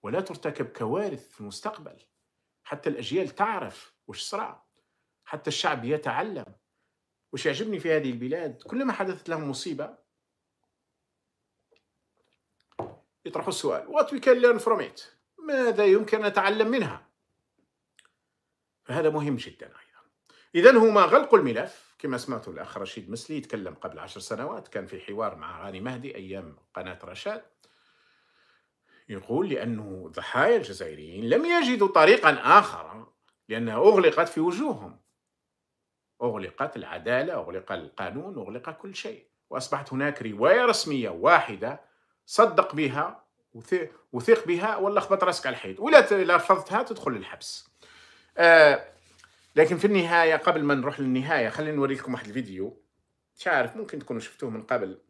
ولا ترتكب كوارث في المستقبل حتى الأجيال تعرف وش صرع حتى الشعب يتعلم وش يعجبني في هذه البلاد كلما حدثت لهم مصيبة يطرحوا السؤال what we can learn from it ماذا يمكن أن نتعلم منها فهذا مهم جدا أيضا إذا هما غلقوا الملف كما سمعت الأخ رشيد مسلي يتكلم قبل عشر سنوات كان في حوار مع غاني مهدي أيام قناة رشاد يقول لأنه ضحايا الجزائريين لم يجدوا طريقا آخر لأنها أغلقت في وجوههم أغلقت العدالة أغلق القانون أغلق كل شيء وأصبحت هناك رواية رسمية واحدة صدق بها وثق بها ولا خبط راسك على الحيط ولا رفضتها تدخل للحبس آه لكن في النهايه قبل ما نروح للنهايه خلينا نوريكم واحد الفيديو مش عارف ممكن تكونوا شفتوه من قبل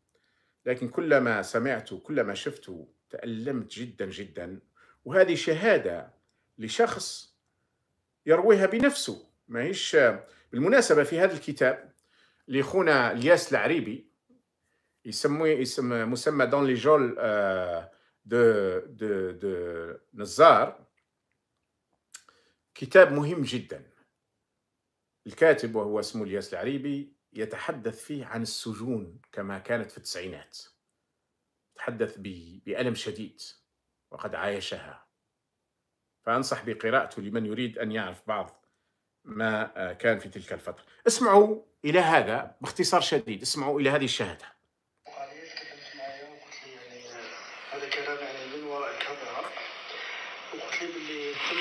لكن كلما سمعته كلما شفته تألمت جدا جدا وهذه شهادة لشخص يرويها بنفسه ما هيش بالمناسبة في هذا الكتاب لأخونا الياس العريبي يسموه يسم مسمى دون لي جول دو دو دو نزار كتاب مهم جدا الكاتب وهو اسمه الياس العريبي يتحدث فيه عن السجون كما كانت في التسعينات تحدث بألم شديد وقد عايشها فأنصح بقراءته لمن يريد أن يعرف بعض ما آه، كان في تلك الفترة اسمعوا إلى هذا باختصار شديد اسمعوا إلى هذه الشهادة يعني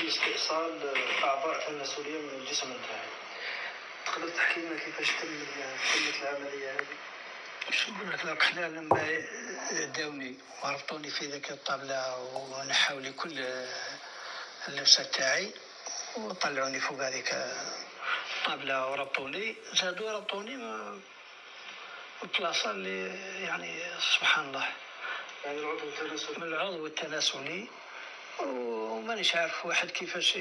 استئصال أعضاء المسؤولية من الجسم نتاعي تقدر تحكي لنا كيفاش تم تمت العمليه هذه؟ شنو نقول لك لما داوني وربطوني في ذيك الطابلة ونحاو لي كل اللبسة تاعي وطلعوني فوق هذيك الطابلة وربطوني زادوا ربطوني بلاصة اللي يعني سبحان الله يعني العضو التناسلي العضو التناسلي ومانيش عارف واحد كيفاش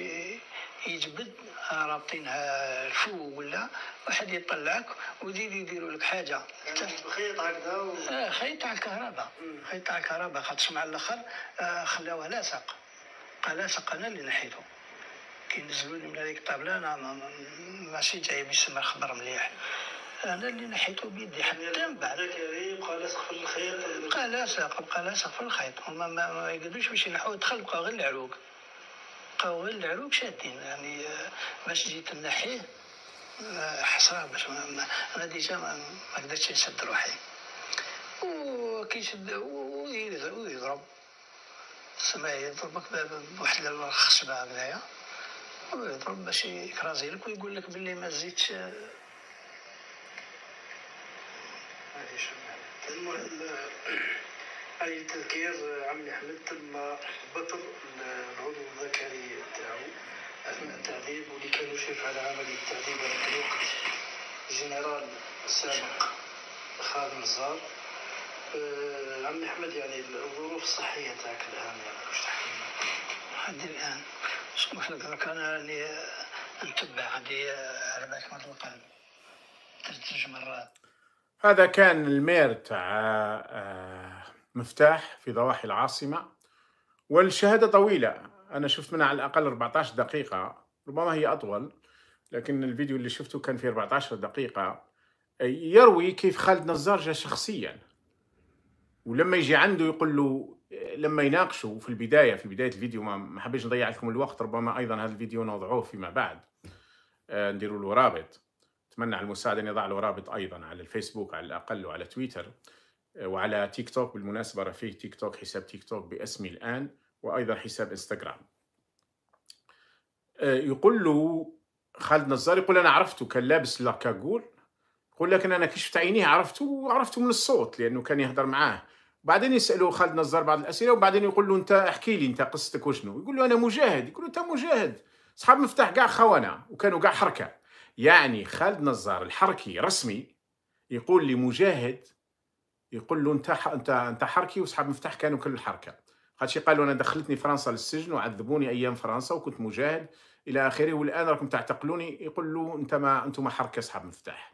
يجبد رابطينها الفو ولا واحد يطلعك ويزيد يديروا لك حاجه يعني خيط هكذا و... آه، خيط على الكهرباء خيط على الكهرباء خاطرش مع الاخر آه، خلاوها لاصق قال لاصق انا اللي نحيته كي نزلوني من هذيك الطابله انا ماشي جايب يسمى الخبر مليح انا اللي نحيته بيدي حتى يعني من بعد كريم يعني قال يعني. سقف الخيط قال ساقب قال سقف الخيط هما ما يقدروش باش ينحوا دخل بقاو غير العروق بقاو غير العروق شادين يعني آه، باش جيت نحيه حسرة باش انا ديجا ما قدرتش نشد روحي وكيشد ويضرب سما يضربك بواحد الخشبة هكذايا ويضرب باش يكرازي لك ويقول لك باللي ما زيدش آه، المهم أي تذكير عمي أحمد تم بطر العضو الذكري تاعو أثناء التعذيب واللي كان يشرف على عملية التعذيب هذاك الوقت جنرال سابق خالد نزار آه، عمي أحمد يعني الظروف الصحية تاعك الآن يعني واش تحكي عندي الآن اسمح لك درك أنا راني نتبع عندي على بالك مرض ثلاث مرات هذا كان المير تاع آه، مفتاح في ضواحي العاصمة والشهادة طويلة أنا شفت منها على الأقل 14 دقيقة ربما هي أطول لكن الفيديو اللي شفته كان فيه 14 دقيقة يروي كيف خالد نزار جاء شخصيا ولما يجي عنده يقول له لما يناقشوا في البداية في بداية الفيديو ما حبيتش نضيع لكم الوقت ربما أيضا هذا الفيديو نوضعوه فيما بعد آه، نديروا له رابط أتمنى على المساعدة أن يضع له رابط أيضا على الفيسبوك على الأقل وعلى تويتر آه، وعلى تيك توك بالمناسبة رفيه تيك توك حساب تيك توك باسمي الآن وأيضا حساب إنستغرام آه، يقول له خالد نزار يقول أنا عرفته كان لابس لاكاغول يقول لكن أنا كشفت عينيه عرفته وعرفته من الصوت لأنه كان يهضر معاه بعدين يسأله خالد نزار بعض الأسئلة وبعدين يقول له أنت احكي لي أنت قصتك وشنو يقول له أنا مجاهد يقول له أنت مجاهد أصحاب مفتاح كاع خونة وكانوا كاع حركة يعني خالد نزار الحركي رسمي يقول لمجاهد يقول له انت انت انت حركي وصحاب مفتاح كانوا كل الحركه خاطر قالوا انا دخلتني فرنسا للسجن وعذبوني ايام فرنسا وكنت مجاهد الى اخره والان راكم تعتقلوني يقول له انت ما انتم حركه صحاب مفتاح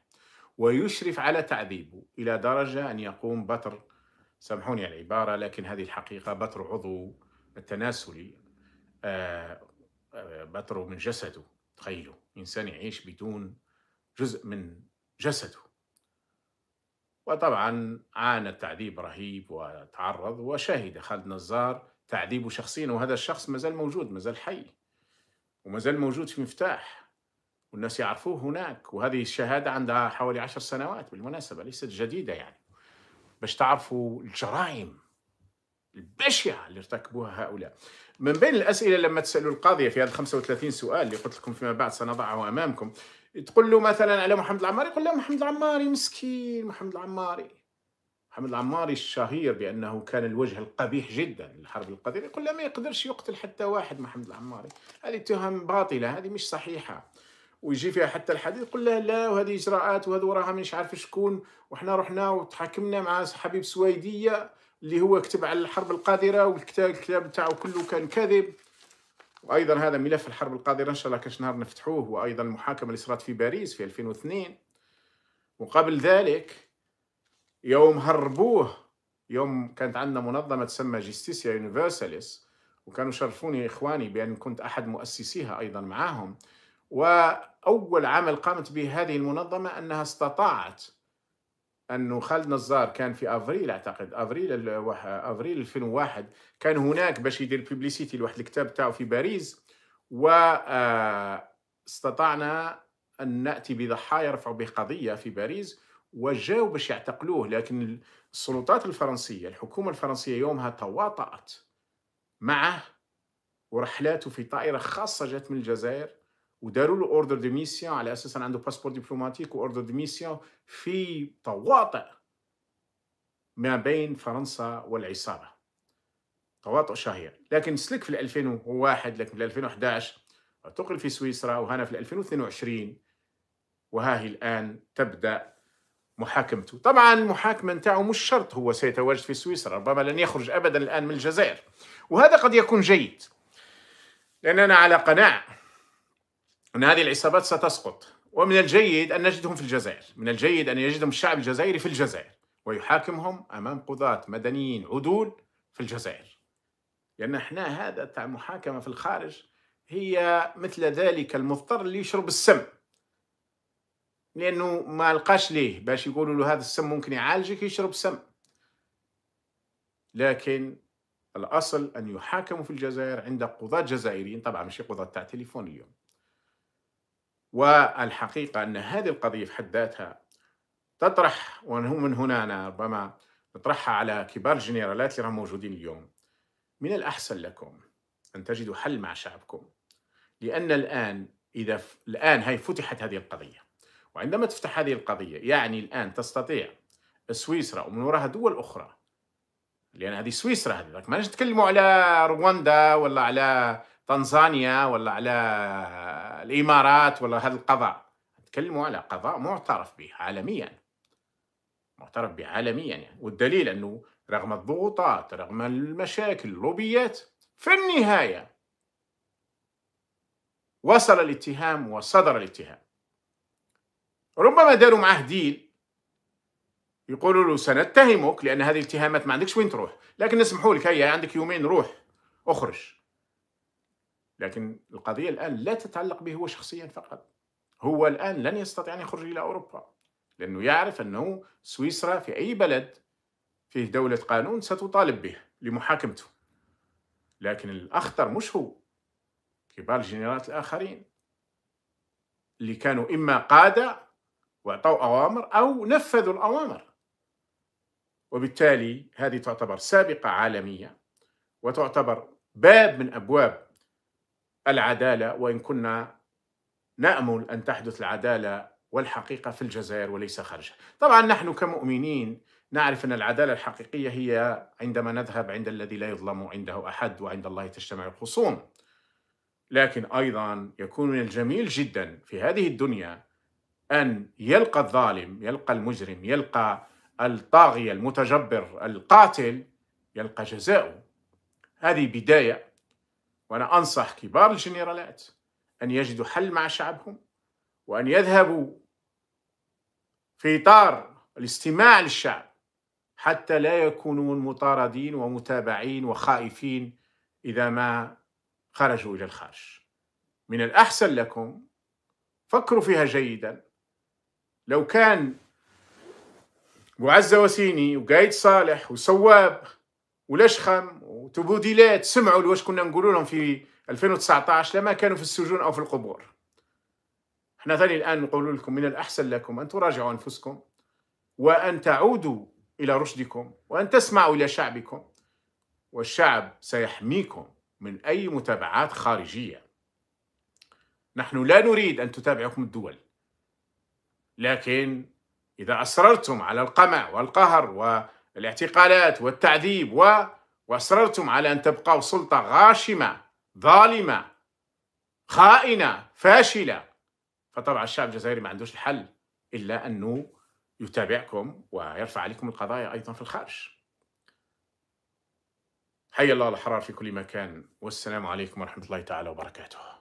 ويشرف على تعذيبه الى درجه ان يقوم بتر سامحوني على العباره لكن هذه الحقيقه بتر عضو التناسلي آه، آه، بتر من جسده تخيلوا إنسان يعيش بدون جزء من جسده وطبعا عانى تعذيب رهيب وتعرض وشهد خالد نزار تعذيبه شخصيا وهذا الشخص مازال موجود مازال حي ومازال موجود في مفتاح والناس يعرفوه هناك وهذه الشهادة عندها حوالي عشر سنوات بالمناسبة ليست جديدة يعني باش تعرفوا الجرائم البشعة اللي ارتكبوها هؤلاء من بين الأسئلة لما تسألوا القاضية في هذا 35 سؤال اللي قلت لكم فيما بعد سنضعه أمامكم تقول له مثلا على محمد العماري يقول لا محمد العماري مسكين محمد العماري محمد العماري الشهير بأنه كان الوجه القبيح جدا للحرب القذرة يقول لا ما يقدرش يقتل حتى واحد محمد العماري هذه تهم باطلة هذه مش صحيحة ويجي فيها حتى الحديث يقول له لا وهذه إجراءات وهذا وراها مش عارف شكون وحنا رحنا وتحاكمنا مع حبيب سويدية اللي هو كتب على الحرب القادرة والكتاب الكتاب تاعو كله كان كذب وايضا هذا ملف الحرب القادرة ان شاء الله كاش نهار نفتحوه وايضا المحاكمة اللي صارت في باريس في 2002 وقبل ذلك يوم هربوه يوم كانت عندنا منظمة تسمى جستيسيا يونيفرساليس وكانوا شرفوني إخواني بأن كنت أحد مؤسسيها أيضا معاهم وأول عمل قامت به هذه المنظمة أنها استطاعت انه خالد نزار كان في افريل اعتقد افريل افريل 2001 كان هناك باش يدير بيبليسيتي لواحد الكتاب تاعو في باريس و آه، استطعنا ان ناتي بضحايا رفعوا به قضيه في باريس وجاو باش يعتقلوه لكن السلطات الفرنسيه الحكومه الفرنسيه يومها تواطات معه ورحلاته في طائره خاصه جات من الجزائر وداروا له اوردر دو ميسيون على اساس عنده باسبور دبلوماتيك واوردر دو ميسيون في تواطئ ما بين فرنسا والعصابه تواطؤ شهير لكن سلك في 2001 لكن في 2011 اعتقل في سويسرا وهنا في 2022 وها هي الان تبدا محاكمته طبعا المحاكمه نتاعو مش شرط هو سيتواجد في سويسرا ربما لن يخرج ابدا الان من الجزائر وهذا قد يكون جيد لان انا على قناعه أن هذه العصابات ستسقط ومن الجيد أن نجدهم في الجزائر من الجيد أن يجدهم الشعب الجزائري في الجزائر ويحاكمهم أمام قضاة مدنيين عدول في الجزائر لأن احنا هذا تاع محاكمة في الخارج هي مثل ذلك المضطر اللي يشرب السم لأنه ما لقاش ليه باش يقولوا له هذا السم ممكن يعالجك يشرب سم لكن الأصل أن يحاكموا في الجزائر عند قضاة جزائريين طبعا مش قضاة تاع تليفون اليوم والحقيقة أن هذه القضية في حد ذاتها تطرح ومن هنا أنا ربما نطرحها على كبار الجنرالات اللي راهم موجودين اليوم من الأحسن لكم أن تجدوا حل مع شعبكم لأن الآن إذا ف... الآن هي فتحت هذه القضية وعندما تفتح هذه القضية يعني الآن تستطيع سويسرا ومن وراها دول أخرى لأن هذه سويسرا هذه ما نتكلموا على رواندا ولا على طنزانيا ولا على الامارات ولا هذا القضاء تكلموا على قضاء معترف به عالميا معترف به عالميا يعني والدليل انه رغم الضغوطات رغم المشاكل اللوبيات في النهايه وصل الاتهام وصدر الاتهام ربما داروا معاه ديل يقولوا له سنتهمك لان هذه الاتهامات ما عندكش وين تروح لكن نسمحوا لك هيا عندك يومين روح اخرج لكن القضية الآن لا تتعلق به هو شخصيا فقط هو الآن لن يستطيع أن يخرج إلى أوروبا لأنه يعرف أنه سويسرا في أي بلد فيه دولة قانون ستطالب به لمحاكمته لكن الأخطر مش هو كبار الجنرالات الآخرين اللي كانوا إما قادة وأعطوا أوامر أو نفذوا الأوامر وبالتالي هذه تعتبر سابقة عالمية وتعتبر باب من أبواب العداله وان كنا نامل ان تحدث العداله والحقيقه في الجزائر وليس خارجها. طبعا نحن كمؤمنين نعرف ان العداله الحقيقيه هي عندما نذهب عند الذي لا يظلم عنده احد وعند الله تجتمع الخصوم. لكن ايضا يكون من الجميل جدا في هذه الدنيا ان يلقى الظالم، يلقى المجرم، يلقى الطاغيه المتجبر القاتل يلقى جزاؤه. هذه بدايه وأنا أنصح كبار الجنرالات أن يجدوا حل مع شعبهم وأن يذهبوا في إطار الاستماع للشعب حتى لا يكونوا مطاردين ومتابعين وخائفين إذا ما خرجوا إلى الخارج من الأحسن لكم فكروا فيها جيدا لو كان معز وسيني وقايد صالح وسواب ولشخم وتبوديلات سمعوا لواش كنا نقولوا لهم في 2019 لما كانوا في السجون او في القبور احنا ثاني الان نقول لكم من الاحسن لكم ان تراجعوا انفسكم وان تعودوا الى رشدكم وان تسمعوا الى شعبكم والشعب سيحميكم من اي متابعات خارجيه نحن لا نريد ان تتابعكم الدول لكن اذا اصررتم على القمع والقهر والاعتقالات والتعذيب و واصررتم على ان تبقوا سلطه غاشمه ظالمه خائنه فاشله فطبعا الشعب الجزائري ما عندوش الحل الا انه يتابعكم ويرفع عليكم القضايا ايضا في الخارج. حي الله الاحرار في كل مكان والسلام عليكم ورحمه الله تعالى وبركاته.